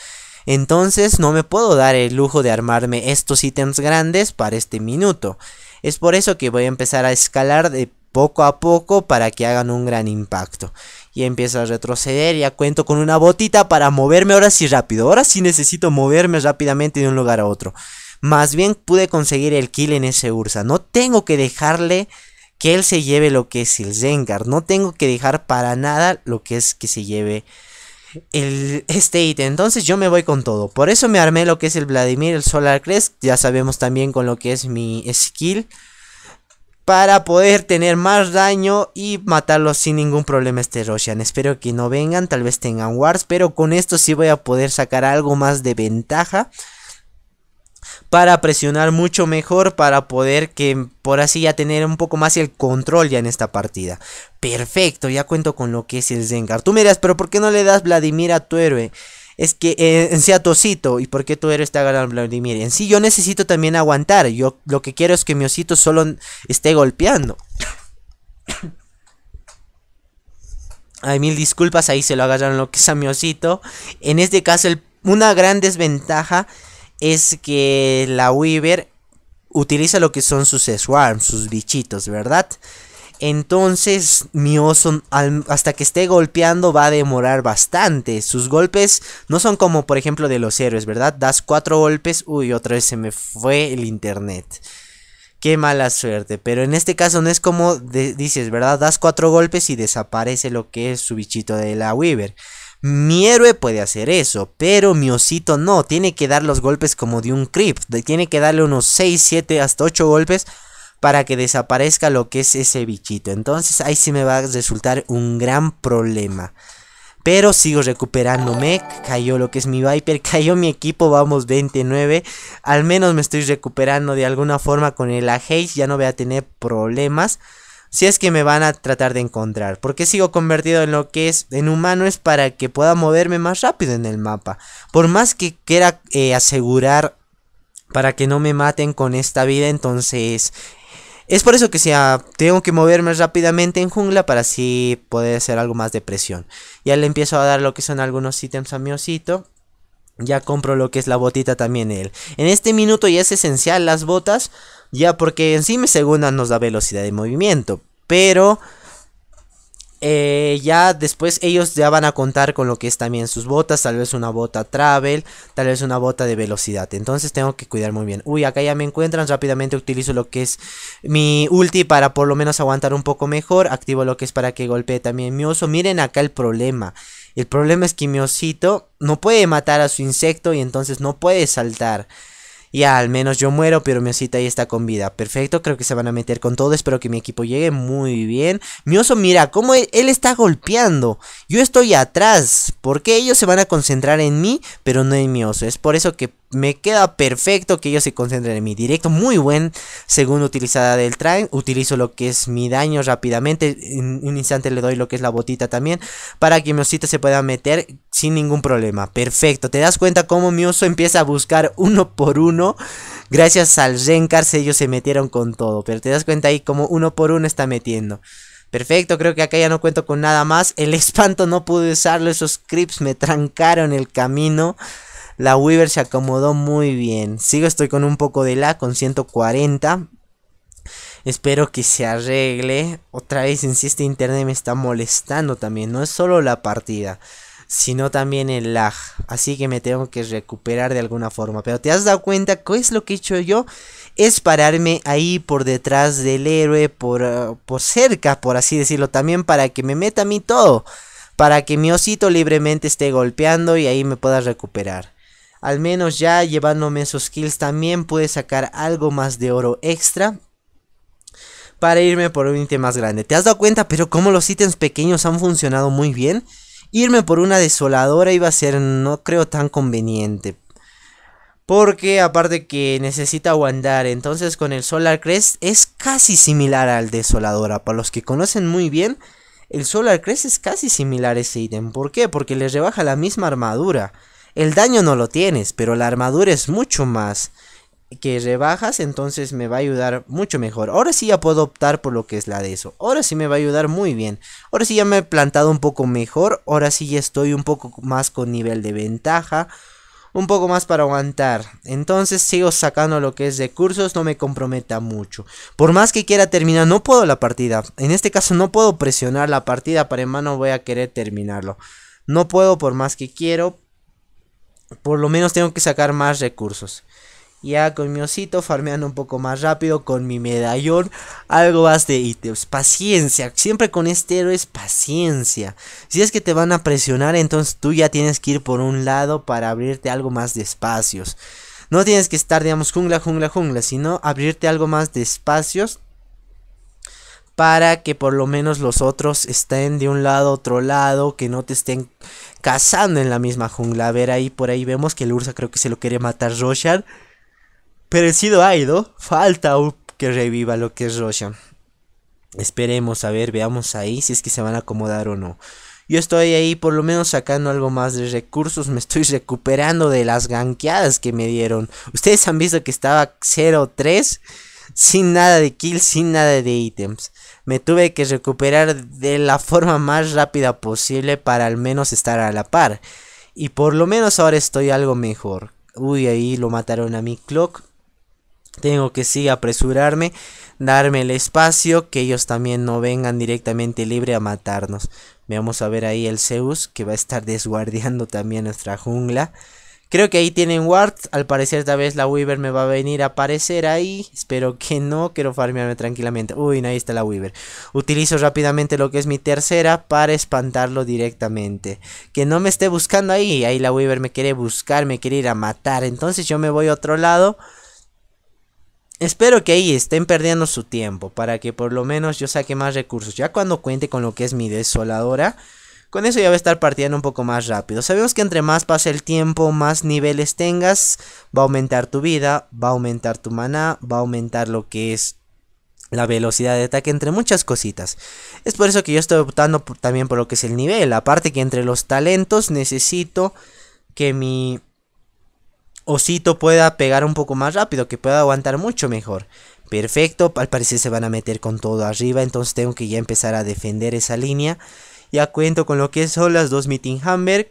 Entonces no me puedo dar el lujo de armarme estos ítems grandes para este minuto. Es por eso que voy a empezar a escalar de poco a poco para que hagan un gran impacto. Y empiezo a retroceder, ya cuento con una botita para moverme ahora sí rápido. Ahora sí necesito moverme rápidamente de un lugar a otro. Más bien pude conseguir el kill en ese Ursa. No tengo que dejarle que él se lleve lo que es el Zengar. No tengo que dejar para nada lo que es que se lleve el, este ítem. Entonces yo me voy con todo. Por eso me armé lo que es el Vladimir, el Solar Crest. Ya sabemos también con lo que es mi skill para poder tener más daño y matarlos sin ningún problema este Roshan. Espero que no vengan, tal vez tengan wards, pero con esto sí voy a poder sacar algo más de ventaja. Para presionar mucho mejor, para poder que por así ya tener un poco más el control ya en esta partida. Perfecto, ya cuento con lo que es el Zengar. Tú miras, pero ¿por qué no le das Vladimir a tu héroe? es que eh, en sea osito. ¿y por qué tu héroe está ganando Vladimir? En sí yo necesito también aguantar, yo lo que quiero es que mi osito solo esté golpeando. Hay mil disculpas, ahí se lo agarraron lo que es a mi osito. En este caso, una gran desventaja es que la Weaver utiliza lo que son sus swarms, sus bichitos, ¿verdad? Entonces, mi oso, hasta que esté golpeando va a demorar bastante. Sus golpes no son como por ejemplo de los héroes, ¿verdad? Das cuatro golpes. Uy, otra vez se me fue el internet. Qué mala suerte. Pero en este caso no es como dices, ¿verdad? Das cuatro golpes y desaparece lo que es su bichito de la Weaver. Mi héroe puede hacer eso, pero mi osito no. Tiene que dar los golpes como de un creep. Tiene que darle unos 6, 7, hasta 8 golpes para que desaparezca lo que es ese bichito. Entonces ahí sí me va a resultar un gran problema. Pero sigo recuperándome. Cayó lo que es mi Viper. Cayó mi equipo. Vamos 29. Al menos me estoy recuperando de alguna forma con el age Ya no voy a tener problemas. Si es que me van a tratar de encontrar. Porque sigo convertido en lo que es en humano. Es para que pueda moverme más rápido en el mapa. Por más que quiera eh, asegurar para que no me maten con esta vida. Entonces es por eso que sea, ah, tengo que moverme rápidamente en jungla para así poder hacer algo más de presión. Ya le empiezo a dar lo que son algunos ítems a mi osito. Ya compro lo que es la botita también él. En este minuto ya es esencial las botas. Ya porque en sí segunda nos da velocidad de movimiento. Pero eh, ya después ellos ya van a contar con lo que es también sus botas, tal vez una bota travel, tal vez una bota de velocidad. Entonces tengo que cuidar muy bien. Uy, acá ya me encuentran, rápidamente utilizo lo que es mi ulti para por lo menos aguantar un poco mejor. Activo lo que es para que golpee también mi oso. Miren acá el problema. El problema es que mi osito no puede matar a su insecto y entonces no puede saltar. Ya, al menos yo muero, pero mi osita ahí está con vida. Perfecto, creo que se van a meter con todo. Espero que mi equipo llegue muy bien. Mi oso, mira, cómo e-, él, está golpeando. Yo estoy atrás. Porque ellos se van a concentrar en mí, pero no en mi oso. Es por eso que me queda perfecto que ellos se concentren en mi directo. Muy buen segundo utilizada del train. Utilizo lo que es mi daño rápidamente. En un instante le doy lo que es la botita también. Para que mi osito se pueda meter sin ningún problema. Perfecto. Te das cuenta cómo mi oso empieza a buscar uno por uno. Gracias al rencarse. ellos se metieron con todo. Pero te das cuenta ahí como uno por uno está metiendo. Perfecto, creo que acá ya no cuento con nada más. El espanto no pude usarlo. Esos creeps me trancaron el camino. La Weaver se acomodó muy bien. Sigo estoy con un poco de la con 140. Espero que se arregle. Otra vez en sí este internet me está molestando también. No es solo la partida. Sino también el lag. Así que me tengo que recuperar de alguna forma. Pero te has dado cuenta qué es lo que he hecho yo. Es pararme ahí por detrás del héroe. Por, ah, por cerca, por así decirlo. También para que me meta a mí todo. Para que mi osito libremente esté golpeando y ahí me pueda recuperar. Al menos ya llevándome esos kills también pude sacar algo más de oro extra. Para irme por un ítem más grande. ¿Te has dado cuenta? Pero como los ítems pequeños han funcionado muy bien. Irme por una desoladora iba a ser no creo tan conveniente. Porque aparte que necesita aguantar. Entonces con el Solar Crest es casi similar al desoladora. Para los que conocen muy bien. El Solar Crest es casi similar a ese ítem. ¿Por qué? Porque le rebaja la misma armadura. El daño no lo tienes, pero la armadura es mucho más que rebajas, entonces me va a ayudar mucho mejor. Ahora sí ya puedo optar por lo que es la de eso. Ahora sí me va a ayudar muy bien. Ahora sí ya me he plantado un poco mejor. Ahora sí ya estoy un poco más con nivel de ventaja. Un poco más para aguantar. Entonces sigo sacando lo que es recursos. No me comprometa mucho. Por más que quiera terminar, no puedo la partida. En este caso no puedo presionar la partida. Para en mano voy a querer terminarlo. No puedo por más que quiero por lo menos tengo que sacar más recursos. Ya con mi osito, farmeando un poco más rápido, con mi medallón, algo más de ítems. Paciencia, siempre con este héroe es paciencia. Si es que te van a presionar, entonces tú ya tienes que ir por un lado para abrirte algo más de espacios. No tienes que estar, digamos, jungla, jungla, jungla, sino abrirte algo más de espacios para que por lo menos los otros estén de un lado a otro lado, que no te estén cazando en la misma jungla. A ver, ahí por ahí vemos que el Ursa creo que se lo quiere matar Roshan. Pero el Sido Aido, falta que reviva lo que es Roshan. Esperemos, a ver, veamos ahí si es que se van a acomodar o no. Yo estoy ahí por lo menos sacando algo más de recursos, me estoy recuperando de las ganqueadas que me dieron. Ustedes han visto que estaba 0-3, sin nada de kills, sin nada de ítems me tuve que recuperar de la forma más rápida posible para al menos estar a la par. Y por lo menos ahora estoy algo mejor. Uy, ahí lo mataron a mi clock. Tengo que sí apresurarme, darme el espacio, que ellos también no vengan directamente libre a matarnos. Veamos a ver ahí el Zeus, que va a estar desguardiando también nuestra jungla. Creo que ahí tienen ward, Al parecer esta vez la Weaver me va a venir a aparecer ahí. Espero que no. Quiero farmearme tranquilamente. Uy, ahí está la Weaver. Utilizo rápidamente lo que es mi tercera para espantarlo directamente. Que no me esté buscando ahí. Ahí la Weaver me quiere buscar, me quiere ir a matar. Entonces yo me voy a otro lado. Espero que ahí estén perdiendo su tiempo para que por lo menos yo saque más recursos. Ya cuando cuente con lo que es mi desoladora, con eso ya va a estar partiendo un poco más rápido. Sabemos que entre más pase el tiempo, más niveles tengas, va a aumentar tu vida, va a aumentar tu maná, va a aumentar lo que es la velocidad de ataque, entre muchas cositas. Es por eso que yo estoy optando también por lo que es el nivel. Aparte que entre los talentos necesito que mi osito pueda pegar un poco más rápido, que pueda aguantar mucho mejor. Perfecto, al parecer se van a meter con todo arriba, entonces tengo que ya empezar a defender esa línea. Ya cuento con lo que son las dos Meeting Hammer.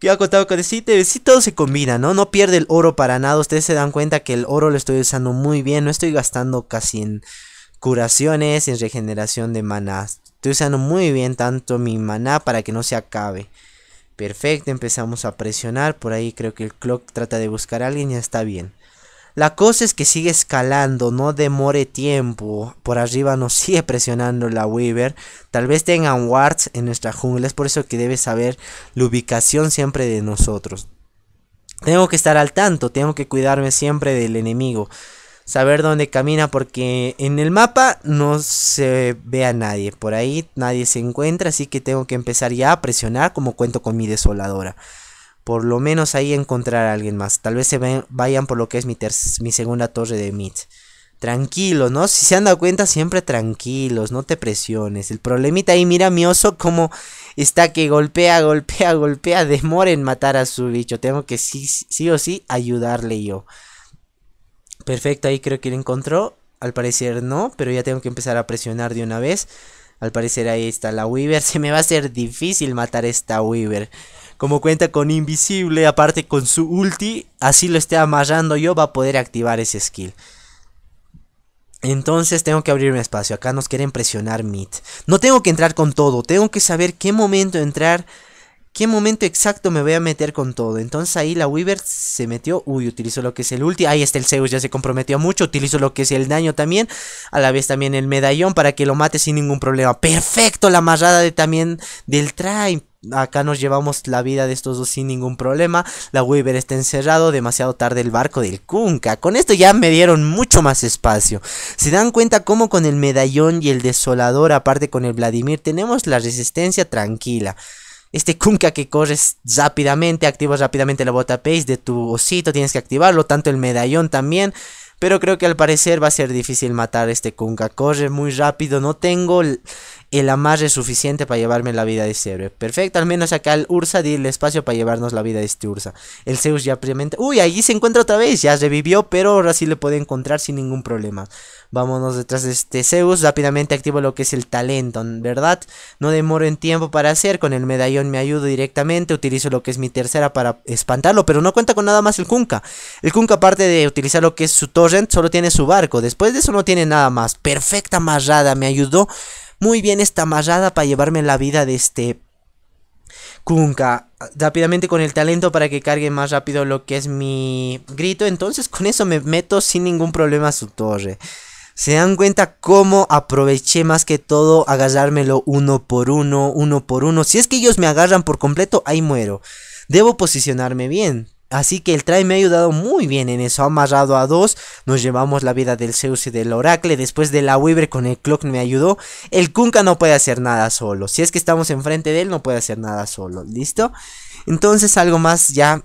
Ya contaba con sí, si todo se combina, ¿no? No pierde el oro para nada. Ustedes se dan cuenta que el oro lo estoy usando muy bien. No estoy gastando casi en curaciones, en regeneración de maná. Estoy usando muy bien tanto mi maná para que no se acabe. Perfecto, empezamos a presionar. Por ahí creo que el clock trata de buscar a alguien y está bien. La cosa es que sigue escalando, no demore tiempo. Por arriba nos sigue presionando la Weaver. Tal vez tengan wards en nuestra jungla, es por eso que debe saber la ubicación siempre de nosotros. Tengo que estar al tanto, tengo que cuidarme siempre del enemigo. Saber dónde camina porque en el mapa no se ve a nadie. Por ahí nadie se encuentra, así que tengo que empezar ya a presionar como cuento con mi desoladora por lo menos ahí encontrar a alguien más. Tal vez se vayan por lo que es mi, mi segunda torre de mid. Tranquilos, ¿no? Si se han dado cuenta, siempre tranquilos, no te presiones. El problemita ahí, mira mi oso como está que golpea, golpea, golpea. Demora en matar a su bicho. Tengo que sí, sí o sí ayudarle yo. Perfecto, ahí creo que lo encontró. Al parecer no, pero ya tengo que empezar a presionar de una vez. Al parecer ahí está la Weaver. Se me va a ser difícil matar esta Weaver. Como cuenta con invisible, aparte con su ulti, así lo esté amarrando yo, va a poder activar ese skill. Entonces tengo que abrir un espacio. Acá nos quieren presionar mid. No tengo que entrar con todo. Tengo que saber qué momento entrar. Qué momento exacto me voy a meter con todo. Entonces ahí la Weaver se metió. Uy, utilizó lo que es el ulti. Ahí está el Zeus, ya se comprometió mucho. Utilizo lo que es el daño también. A la vez también el medallón para que lo mate sin ningún problema. Perfecto la amarrada de, también del try. Acá nos llevamos la vida de estos dos sin ningún problema. La Weaver está encerrado demasiado tarde el barco del Kunka. Con esto ya me dieron mucho más espacio. Se dan cuenta cómo con el medallón y el desolador, aparte con el Vladimir, tenemos la resistencia tranquila. Este Kunka que corres rápidamente, activas rápidamente la bota pace de tu osito, tienes que activarlo, tanto el medallón también. Pero creo que al parecer va a ser difícil matar a este Kunka. Corre muy rápido. No tengo el amarre suficiente para llevarme la vida de este héroe. Perfecto, al menos acá el Ursa di el espacio para llevarnos la vida de este Ursa. El Zeus ya previamente... ¡Uy! Allí se encuentra otra vez, ya revivió, pero ahora sí le puede encontrar sin ningún problema. Vámonos detrás de este Zeus, rápidamente activo lo que es el talento, ¿verdad? No demoro en tiempo para hacer, con el medallón me ayudo directamente, utilizo lo que es mi tercera para espantarlo, pero no cuenta con nada más el Kunka. El Kunka aparte de utilizar lo que es su torrent, solo tiene su barco, después de eso no tiene nada más. Perfecta Amarrada, me ayudó muy bien esta amarrada para llevarme la vida de este Kunka rápidamente con el talento para que cargue más rápido lo que es mi grito. Entonces con eso me meto sin ningún problema a su torre. Se dan cuenta cómo aproveché más que todo agarrármelo uno por uno, uno por uno. Si es que ellos me agarran por completo, ahí muero. Debo posicionarme bien. Así que el try me ha ayudado muy bien en eso, ha amarrado a dos, nos llevamos la vida del Zeus y del Oracle, después de la Weaver con el Clock me ayudó, el Kunkka no puede hacer nada solo, si es que estamos enfrente de él no puede hacer nada solo, ¿listo? Entonces algo más ya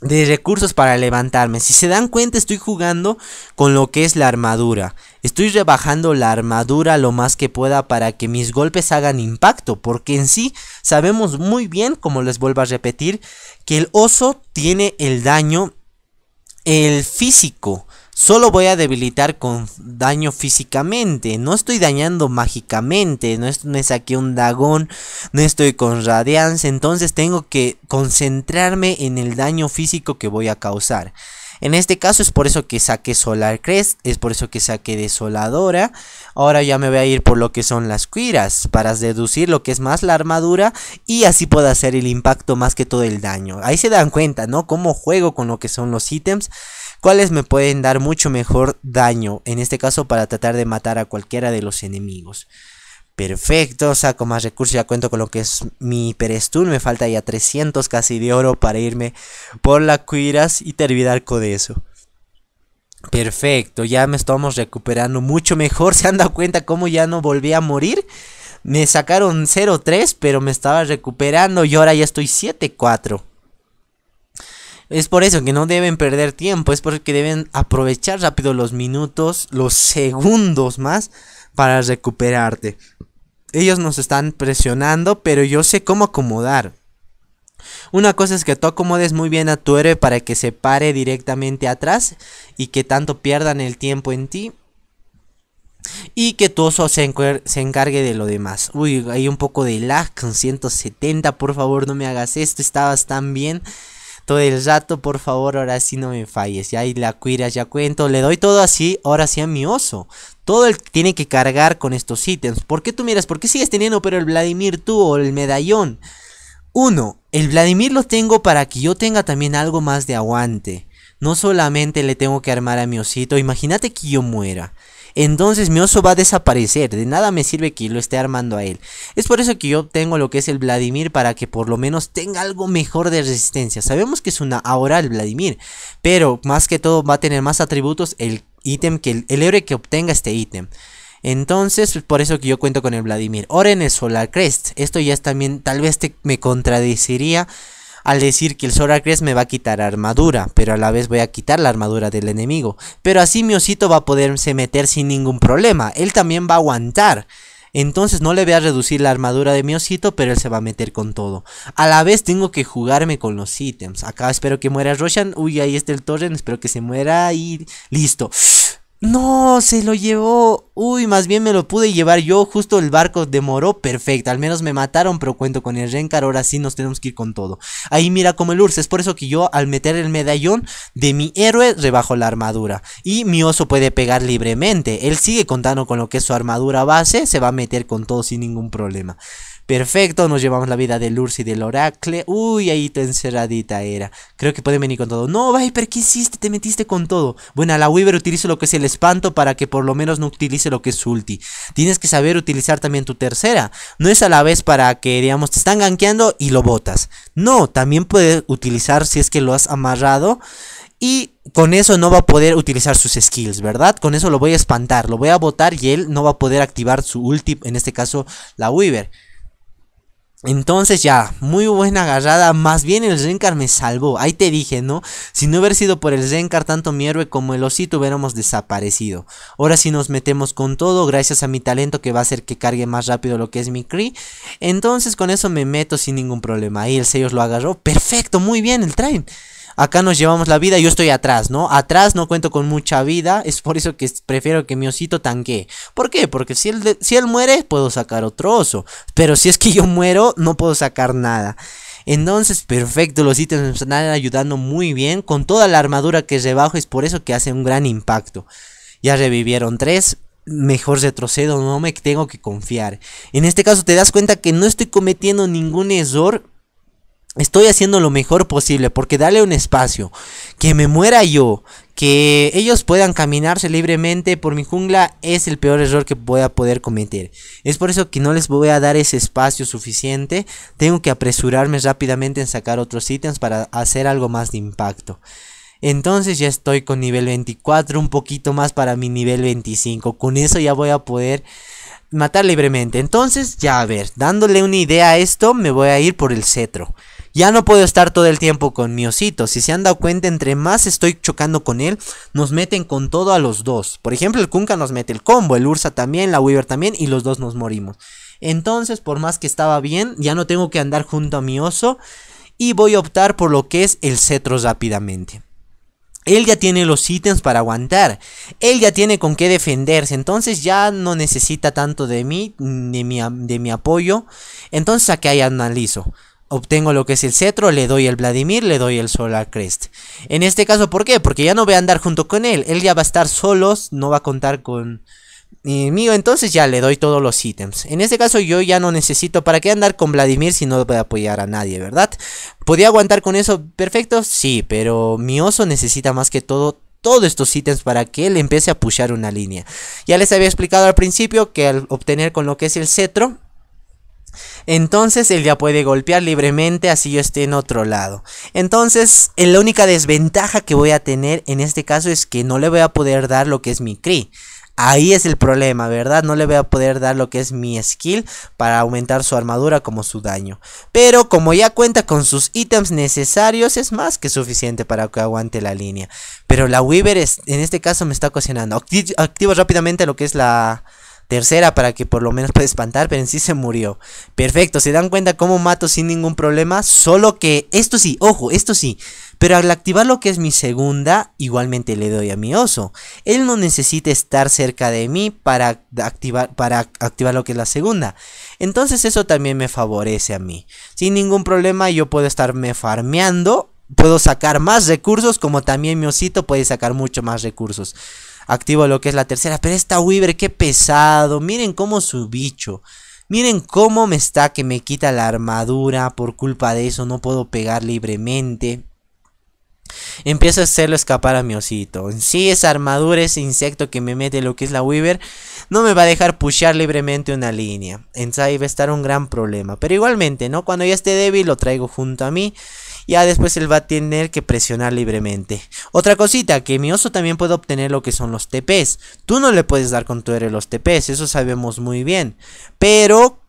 de recursos para levantarme. Si se dan cuenta, estoy jugando con lo que es la armadura. Estoy rebajando la armadura lo más que pueda para que mis golpes hagan impacto. Porque en sí sabemos muy bien, como les vuelvo a repetir, que el oso tiene el daño el físico solo voy a debilitar con daño físicamente. No estoy dañando mágicamente. No me saqué un dagón. No estoy con radiance. Entonces tengo que concentrarme en el daño físico que voy a causar. En este caso es por eso que saqué Solar Crest, es por eso que saqué Desoladora. Ahora ya me voy a ir por lo que son las cuiras, para deducir lo que es más la armadura y así puedo hacer el impacto más que todo el daño. Ahí se dan cuenta, ¿no? Cómo juego con lo que son los ítems cuáles me pueden dar mucho mejor daño, en este caso para tratar de matar a cualquiera de los enemigos. Perfecto, saco más recursos, ya cuento con lo que es mi perestún, me falta ya 300 casi de oro para irme por la cuiras y terminar con eso. Perfecto, ya me estamos recuperando mucho mejor, se han dado cuenta cómo ya no volví a morir. Me sacaron 0-3, pero me estaba recuperando y ahora ya estoy 7-4. Es por eso que no deben perder tiempo, es porque deben aprovechar rápido los minutos, los segundos más para recuperarte. Ellos nos están presionando, pero yo sé cómo acomodar. Una cosa es que tú acomodes muy bien a tu héroe para que se pare directamente atrás y que tanto pierdan el tiempo en ti. Y que tu oso se, encargue de lo demás. Uy, hay un poco de lag con 170, por favor no me hagas esto, estabas tan bien todo el rato, por favor, ahora sí no me falles. Ya ahí la cuiras, ya cuento, le doy todo así, ahora sí a mi oso. Todo el tiene que cargar con estos ítems. ¿Por qué tú miras? ¿Por qué sigues teniendo pero el Vladimir tú o el medallón? Uno, el Vladimir lo tengo para que yo tenga también algo más de aguante. No solamente le tengo que armar a mi osito, imagínate que yo muera entonces mi oso va a desaparecer. De nada me sirve que lo esté armando a él. Es por eso que yo obtengo lo que es el Vladimir para que por lo menos tenga algo mejor de resistencia. Sabemos que es una ahora el Vladimir, pero más que todo va a tener más atributos el ítem que el, héroe que obtenga este ítem. Entonces, por eso que yo cuento con el Vladimir. Ahora en el Solar Crest, esto ya es también, tal vez te, me contradeciría al decir que el Soracres me va a quitar armadura, pero a la vez voy a quitar la armadura del enemigo. Pero así mi osito va a poderse meter sin ningún problema, él también va a aguantar. Entonces no le voy a reducir la armadura de mi osito, pero él se va a meter con todo. A la vez tengo que jugarme con los ítems. Acá espero que muera Roshan. Uy, ahí está el torren. espero que se muera y listo. No, se lo llevó. Uy, más bien me lo pude llevar yo. Justo el barco demoró. Perfecto. Al menos me mataron, pero cuento con el Rencar. Ahora sí nos tenemos que ir con todo. Ahí mira como el Urs. Es por eso que yo al meter el medallón de mi héroe rebajo la armadura. Y mi oso puede pegar libremente. Él sigue contando con lo que es su armadura base. Se va a meter con todo sin ningún problema. Perfecto, nos llevamos la vida del Lurcy y del Oracle. Uy, ahí te encerradita era. Creo que puede venir con todo. No, Viper, ¿qué hiciste? Te metiste con todo. Bueno, la Weaver utiliza lo que es el espanto para que por lo menos no utilice lo que es ulti. Tienes que saber utilizar también tu tercera. No es a la vez para que, digamos, te están gankeando y lo botas. No, también puedes utilizar si es que lo has amarrado. Y con eso no va a poder utilizar sus skills, ¿verdad? Con eso lo voy a espantar, lo voy a botar y él no va a poder activar su ulti, en este caso la Weaver. Entonces ya, muy buena agarrada. Más bien el Zencar me salvó. Ahí te dije, ¿no? Si no hubiera sido por el Zencar tanto mi héroe como el Osito hubiéramos desaparecido. Ahora sí nos metemos con todo, gracias a mi talento que va a hacer que cargue más rápido lo que es mi Cree. Entonces con eso me meto sin ningún problema. Ahí el sellos lo agarró. Perfecto, muy bien el train acá nos llevamos la vida, yo estoy atrás, ¿no? Atrás no cuento con mucha vida, es por eso que prefiero que mi osito tanque. ¿Por qué? Porque si él, si él muere, puedo sacar otro oso. Pero si es que yo muero, no puedo sacar nada. Entonces, perfecto, los ítems me están ayudando muy bien. Con toda la armadura que debajo es por eso que hace un gran impacto. Ya revivieron tres, mejor retrocedo, no me tengo que confiar. En este caso te das cuenta que no estoy cometiendo ningún error estoy haciendo lo mejor posible porque darle un espacio, que me muera yo, que ellos puedan caminarse libremente por mi jungla es el peor error que voy a poder cometer. Es por eso que no les voy a dar ese espacio suficiente. Tengo que apresurarme rápidamente en sacar otros ítems para hacer algo más de impacto. Entonces ya estoy con nivel 24, un poquito más para mi nivel 25. Con eso ya voy a poder matar libremente. Entonces ya a ver, dándole una idea a esto, me voy a ir por el cetro. Ya no puedo estar todo el tiempo con mi osito. Si se han dado cuenta, entre más estoy chocando con él, nos meten con todo a los dos. Por ejemplo, el Kunka nos mete el combo, el Ursa también, la Weaver también, y los dos nos morimos. Entonces, por más que estaba bien, ya no tengo que andar junto a mi oso. Y voy a optar por lo que es el cetro rápidamente. Él ya tiene los ítems para aguantar. Él ya tiene con qué defenderse. Entonces ya no necesita tanto de mí, de mi, de mi apoyo. Entonces acá hay? analizo obtengo lo que es el cetro, le doy el Vladimir, le doy el Solar Crest. En este caso, ¿por qué? Porque ya no voy a andar junto con él. Él ya va a estar solos, no va a contar con mi mío. Entonces ya le doy todos los ítems. En este caso yo ya no necesito, ¿para qué andar con Vladimir si no voy a apoyar a nadie, verdad? ¿Podía aguantar con eso perfecto? Sí, pero mi oso necesita más que todo todos estos ítems para que él empiece a pushar una línea. Ya les había explicado al principio que al obtener con lo que es el cetro, entonces él ya puede golpear libremente así yo esté en otro lado. Entonces eh, la única desventaja que voy a tener en este caso es que no le voy a poder dar lo que es mi Cree. Ahí es el problema, ¿verdad? No le voy a poder dar lo que es mi skill para aumentar su armadura como su daño. Pero como ya cuenta con sus ítems necesarios, es más que suficiente para que aguante la línea. Pero la Weaver en este caso me está ocasionando. activo rápidamente lo que es la, Tercera para que por lo menos pueda espantar, pero en sí se murió. Perfecto, ¿se dan cuenta cómo mato sin ningún problema? Solo que, esto sí, ojo, esto sí. Pero al activar lo que es mi segunda, igualmente le doy a mi oso. Él no necesita estar cerca de mí para activar, para activar lo que es la segunda. Entonces eso también me favorece a mí. Sin ningún problema yo puedo estarme farmeando puedo sacar más recursos, como también mi osito puede sacar mucho más recursos activo lo que es la tercera. Pero esta Weaver, qué pesado. Miren cómo su bicho. Miren cómo me está que me quita la armadura. Por culpa de eso no puedo pegar libremente. Empiezo a hacerlo escapar a mi osito. En sí, esa armadura, ese insecto que me mete lo que es la Weaver, no me va a dejar pushear libremente una línea. En sí va a estar un gran problema. Pero igualmente, ¿no? Cuando ya esté débil, lo traigo junto a mí. Ya después él va a tener que presionar libremente. Otra cosita, que mi oso también puede obtener lo que son los TPs. Tú no le puedes dar con tu R los TPs, eso sabemos muy bien. Pero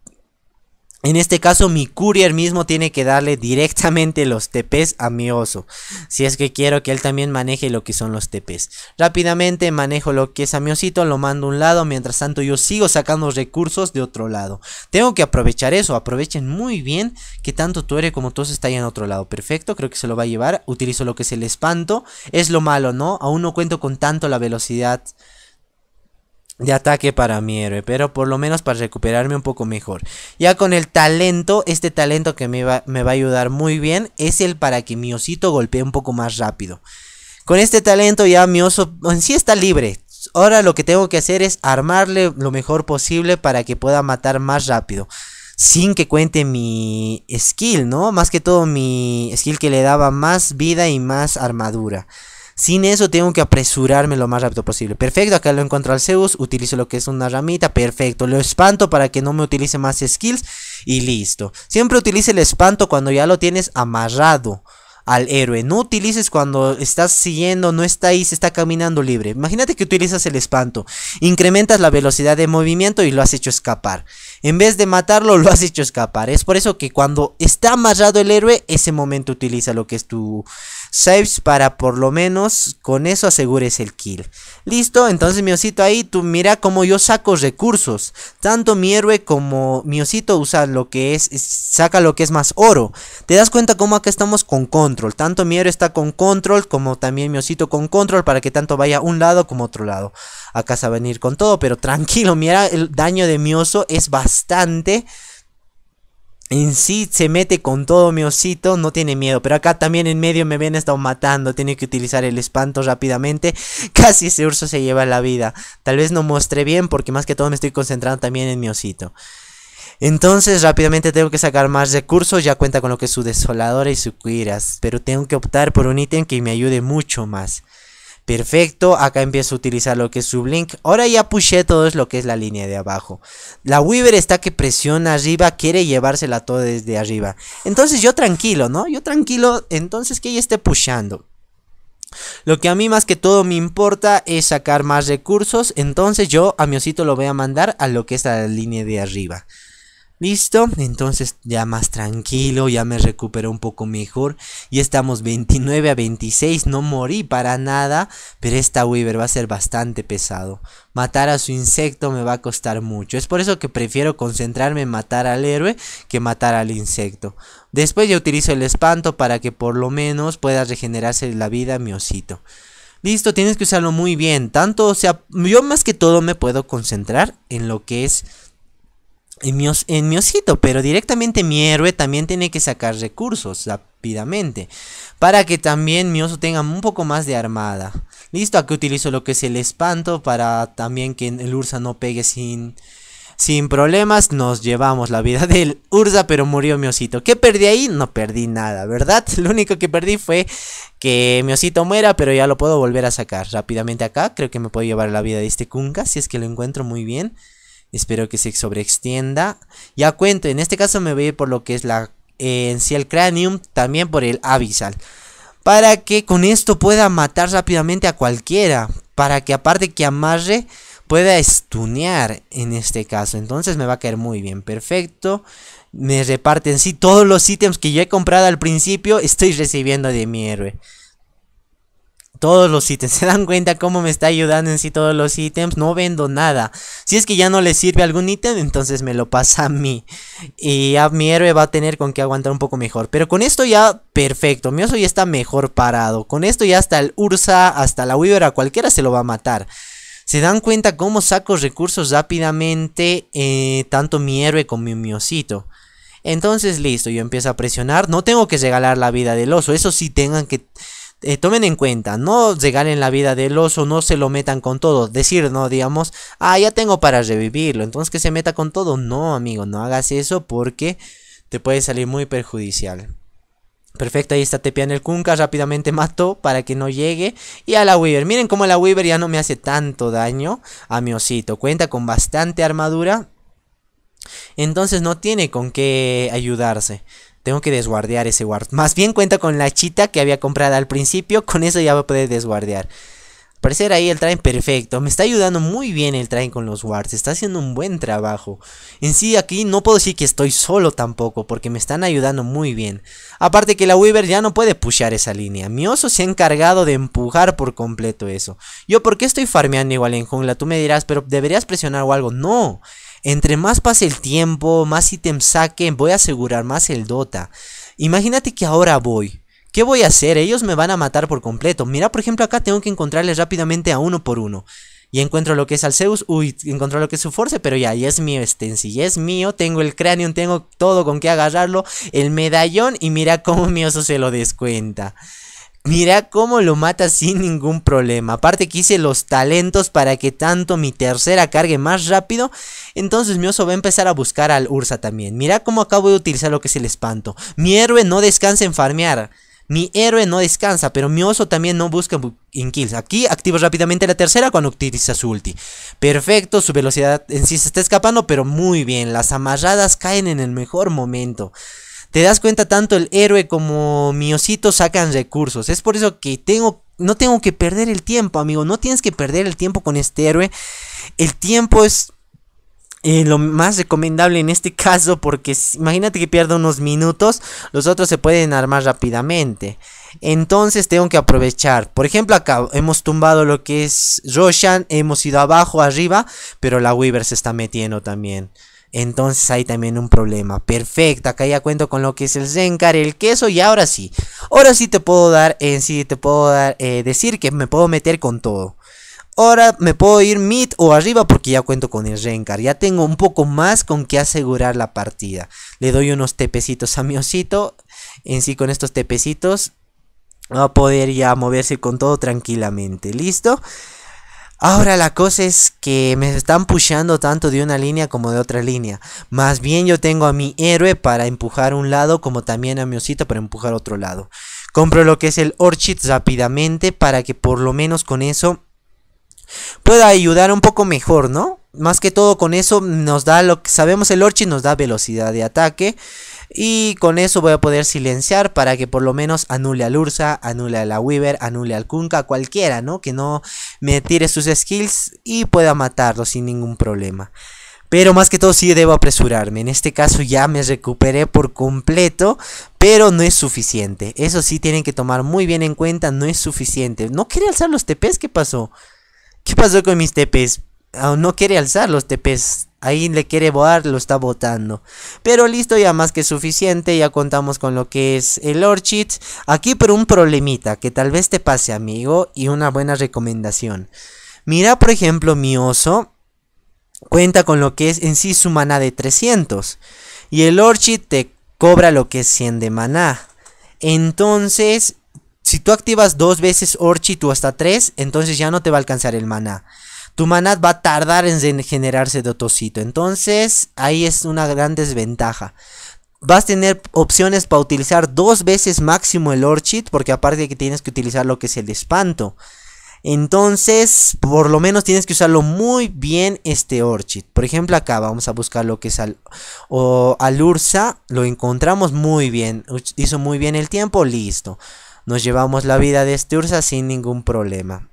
en este caso mi courier mismo tiene que darle directamente los TPs a mi oso. Si es que quiero que él también maneje lo que son los TPs. Rápidamente manejo lo que es a mi osito, lo mando a un lado. Mientras tanto yo sigo sacando recursos de otro lado. Tengo que aprovechar eso. Aprovechen muy bien que tanto eres como tú está ahí en otro lado. Perfecto, creo que se lo va a llevar. Utilizo lo que es el espanto. Es lo malo, ¿no? Aún no cuento con tanto la velocidad de ataque para mi héroe, pero por lo menos para recuperarme un poco mejor. Ya con el talento, este talento que me va, me va a ayudar muy bien es el para que mi osito golpee un poco más rápido. Con este talento ya mi oso en sí está libre. Ahora lo que tengo que hacer es armarle lo mejor posible para que pueda matar más rápido. Sin que cuente mi skill, ¿no? Más que todo mi skill que le daba más vida y más armadura. Sin eso tengo que apresurarme lo más rápido posible. Perfecto, acá lo encuentro al Zeus, utilizo lo que es una ramita, perfecto. Lo espanto para que no me utilice más skills y listo. Siempre utilice el espanto cuando ya lo tienes amarrado al héroe. No utilices cuando estás siguiendo, no está ahí, se está caminando libre. Imagínate que utilizas el espanto, incrementas la velocidad de movimiento y lo has hecho escapar. En vez de matarlo, lo has hecho escapar. Es por eso que cuando está amarrado el héroe, ese momento utiliza lo que es tu saves para por lo menos con eso asegures el kill. Listo, entonces mi osito ahí, tú mira cómo yo saco recursos. Tanto mi héroe como mi osito usa lo que es, saca lo que es más oro. Te das cuenta cómo acá estamos con control. Tanto mi héroe está con control como también mi osito con control para que tanto vaya un lado como otro lado. Acá se va a venir con todo, pero tranquilo, mira el daño de mi oso es bastante en sí se mete con todo mi osito, no tiene miedo. Pero acá también en medio me habían estado matando, tiene que utilizar el espanto rápidamente. Casi ese urso se lleva la vida. Tal vez no mostré bien porque más que todo me estoy concentrando también en mi osito. Entonces rápidamente tengo que sacar más recursos, ya cuenta con lo que es su desoladora y su cuiras. Pero tengo que optar por un ítem que me ayude mucho más. Perfecto, acá empiezo a utilizar lo que es Sublink. Ahora ya pushe todo es lo que es la línea de abajo. La Weaver está que presiona arriba, quiere llevársela todo desde arriba. Entonces yo tranquilo, ¿no? Yo tranquilo, entonces que ella esté pushando. Lo que a mí más que todo me importa es sacar más recursos, entonces yo a mi osito lo voy a mandar a lo que es la línea de arriba. Listo, entonces ya más tranquilo, ya me recupero un poco mejor. y estamos 29 a 26, no morí para nada, pero esta Weaver va a ser bastante pesado. Matar a su insecto me va a costar mucho, es por eso que prefiero concentrarme en matar al héroe que matar al insecto. Después ya utilizo el espanto para que por lo menos pueda regenerarse la vida mi osito. Listo, tienes que usarlo muy bien, tanto, o sea, yo más que todo me puedo concentrar en lo que es en mi, osito, pero directamente mi héroe también tiene que sacar recursos rápidamente. Para que también mi oso tenga un poco más de armada. Listo, aquí utilizo lo que es el espanto para también que el Ursa no pegue sin, sin problemas. Nos llevamos la vida del Ursa, pero murió mi osito. ¿Qué perdí ahí? No perdí nada, ¿verdad? Lo único que perdí fue que mi osito muera, pero ya lo puedo volver a sacar rápidamente acá. Creo que me puedo llevar la vida de este Kunka, si es que lo encuentro muy bien. Espero que se sobreextienda. Ya cuento, en este caso me voy a ir por lo que es la eh, el cranium, también por el abisal. Para que con esto pueda matar rápidamente a cualquiera. Para que aparte que amarre pueda estunear en este caso. Entonces me va a caer muy bien. Perfecto. Me reparten sí todos los ítems que yo he comprado al principio. Estoy recibiendo de mi héroe todos los ítems. ¿Se dan cuenta cómo me está ayudando en sí todos los ítems? No vendo nada. Si es que ya no le sirve algún ítem, entonces me lo pasa a mí. Y a mi héroe va a tener con que aguantar un poco mejor. Pero con esto ya perfecto. Mi oso ya está mejor parado. Con esto ya hasta el Ursa, hasta la Weaver, a cualquiera se lo va a matar. Se dan cuenta cómo saco recursos rápidamente, eh, tanto mi héroe como mi, miosito. Entonces listo, yo empiezo a presionar. No tengo que regalar la vida del oso. Eso sí tengan que... Eh, tomen en cuenta, no en la vida del oso, no se lo metan con todo. Decir, no, digamos, ah, ya tengo para revivirlo, entonces que se meta con todo. No, amigo, no hagas eso porque te puede salir muy perjudicial. Perfecto, ahí está Tepian el Kunka, rápidamente mató para que no llegue. Y a la Weaver, miren cómo la Weaver ya no me hace tanto daño a mi osito. Cuenta con bastante armadura, entonces no tiene con qué ayudarse. Tengo que desguardear ese ward. Más bien cuenta con la chita que había comprado al principio. Con eso ya va a poder desguardear. Aparecer ahí el train perfecto. Me está ayudando muy bien el train con los wards. Está haciendo un buen trabajo. En sí aquí no puedo decir que estoy solo tampoco. Porque me están ayudando muy bien. Aparte que la Weaver ya no puede pushar esa línea. Mi oso se ha encargado de empujar por completo eso. Yo por qué estoy farmeando igual en jungla. Tú me dirás pero deberías presionar o algo. No. Entre más pase el tiempo, más ítems saque, voy a asegurar más el Dota. Imagínate que ahora voy. ¿Qué voy a hacer? Ellos me van a matar por completo. Mira, por ejemplo, acá tengo que encontrarles rápidamente a uno por uno. Y encuentro lo que es Alceus Uy, encontró lo que es su force, pero ya, ya es mío este Ya es mío. Tengo el cráneo, tengo todo con que agarrarlo. El medallón y mira cómo mi oso se lo descuenta. Mira cómo lo mata sin ningún problema. Aparte que hice los talentos para que tanto mi tercera cargue más rápido. Entonces mi oso va a empezar a buscar al Ursa también. Mira cómo acabo de utilizar lo que es el espanto. Mi héroe no descansa en farmear. Mi héroe no descansa, pero mi oso también no busca en kills. Aquí activo rápidamente la tercera cuando utiliza su ulti. Perfecto, su velocidad en sí se está escapando, pero muy bien. Las amarradas caen en el mejor momento. Te das cuenta tanto el héroe como mi sacan recursos. Es por eso que tengo, no tengo que perder el tiempo, amigo. No tienes que perder el tiempo con este héroe. El tiempo es eh, lo más recomendable en este caso porque imagínate que pierdo unos minutos, los otros se pueden armar rápidamente. Entonces tengo que aprovechar. Por ejemplo, acá hemos tumbado lo que es Roshan, hemos ido abajo, arriba, pero la Weaver se está metiendo también. Entonces hay también un problema. Perfecto, acá ya cuento con lo que es el rencar el queso y ahora sí. Ahora sí te puedo dar, en eh, sí te puedo dar, eh, decir que me puedo meter con todo. Ahora me puedo ir mid o arriba porque ya cuento con el rencar Ya tengo un poco más con que asegurar la partida. Le doy unos tepecitos a mi osito. En sí con estos tepecitos va a poder ya moverse con todo tranquilamente. ¿Listo? Ahora la cosa es que me están pushando tanto de una línea como de otra línea. Más bien yo tengo a mi héroe para empujar un lado como también a mi osito para empujar otro lado. Compro lo que es el Orchid rápidamente para que por lo menos con eso pueda ayudar un poco mejor, ¿no? Más que todo con eso nos da lo que sabemos el Orchid nos da velocidad de ataque. Y con eso voy a poder silenciar para que por lo menos anule al Ursa, anule a la Weaver, anule al Kunkka, cualquiera, ¿no? Que no me tire sus skills y pueda matarlo sin ningún problema. Pero más que todo sí debo apresurarme. En este caso ya me recuperé por completo, pero no es suficiente. Eso sí tienen que tomar muy bien en cuenta, no es suficiente. No quería alzar los TPs, ¿qué pasó? ¿Qué pasó con mis TPs? no quiere alzar los TPs. Ahí le quiere botar, lo está botando Pero listo, ya más que suficiente. Ya contamos con lo que es el Orchid. Aquí por un problemita que tal vez te pase, amigo. Y una buena recomendación. Mira, por ejemplo, mi oso. Cuenta con lo que es en sí su maná de 300. Y el Orchid te cobra lo que es 100 de maná. Entonces, si tú activas dos veces Orchid o hasta tres, entonces ya no te va a alcanzar el maná tu maná va a tardar en generarse de otocito. Entonces, ahí es una gran desventaja. Vas a tener opciones para utilizar dos veces máximo el Orchid, porque aparte de que tienes que utilizar lo que es el espanto. Entonces, por lo menos tienes que usarlo muy bien este Orchid. Por ejemplo, acá vamos a buscar lo que es al, al Ursa. Lo encontramos muy bien. Hizo muy bien el tiempo, listo. Nos llevamos la vida de este Ursa sin ningún problema.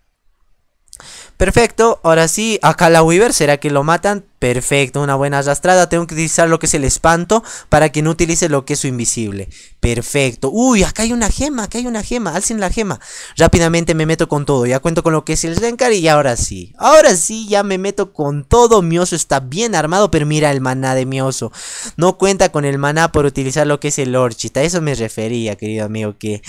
Perfecto, ahora sí, acá la Weaver, ¿será que lo matan? Perfecto, una buena arrastrada. Tengo que utilizar lo que es el espanto para que no utilice lo que es su invisible. Perfecto. Uy, acá hay una gema, acá hay una gema. Alcen la gema. Rápidamente me meto con todo. Ya cuento con lo que es el rencar y ahora sí. Ahora sí, ya me meto con todo. Mi oso está bien armado, pero mira el maná de mi oso. No cuenta con el maná por utilizar lo que es el Orchita. A eso me refería, querido amigo, que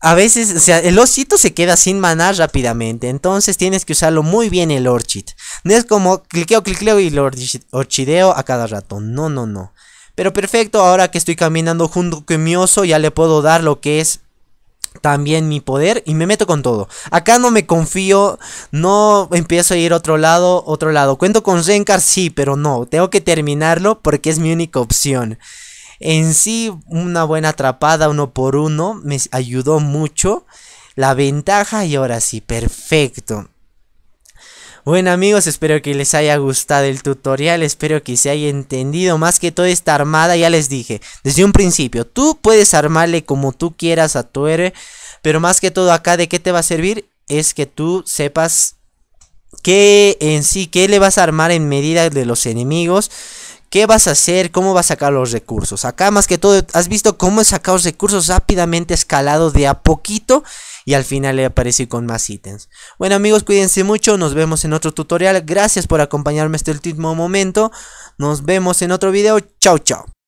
a veces, o sea, el osito se queda sin manar rápidamente. Entonces tienes que usarlo muy bien el orchid. No es como cliqueo, cliqueo y lo orchideo a cada rato. No, no, no. Pero perfecto, ahora que estoy caminando junto con mi oso, ya le puedo dar lo que es también mi poder y me meto con todo. Acá no me confío, no empiezo a ir otro lado, otro lado. Cuento con rencar, sí, pero no, tengo que terminarlo porque es mi única opción. En sí, una buena atrapada uno por uno me ayudó mucho. La ventaja y ahora sí, perfecto. Bueno amigos, espero que les haya gustado el tutorial, espero que se haya entendido más que toda esta armada, ya les dije, desde un principio, tú puedes armarle como tú quieras a tu R pero más que todo acá de qué te va a servir es que tú sepas Que en sí, Que le vas a armar en medida de los enemigos, ¿Qué vas a hacer? ¿Cómo vas a sacar los recursos? Acá más que todo, has visto cómo he sacado los recursos rápidamente escalado de a poquito y al final le aparecí con más ítems. Bueno amigos, cuídense mucho, nos vemos en otro tutorial. Gracias por acompañarme hasta el último momento. Nos vemos en otro video. Chao, chao.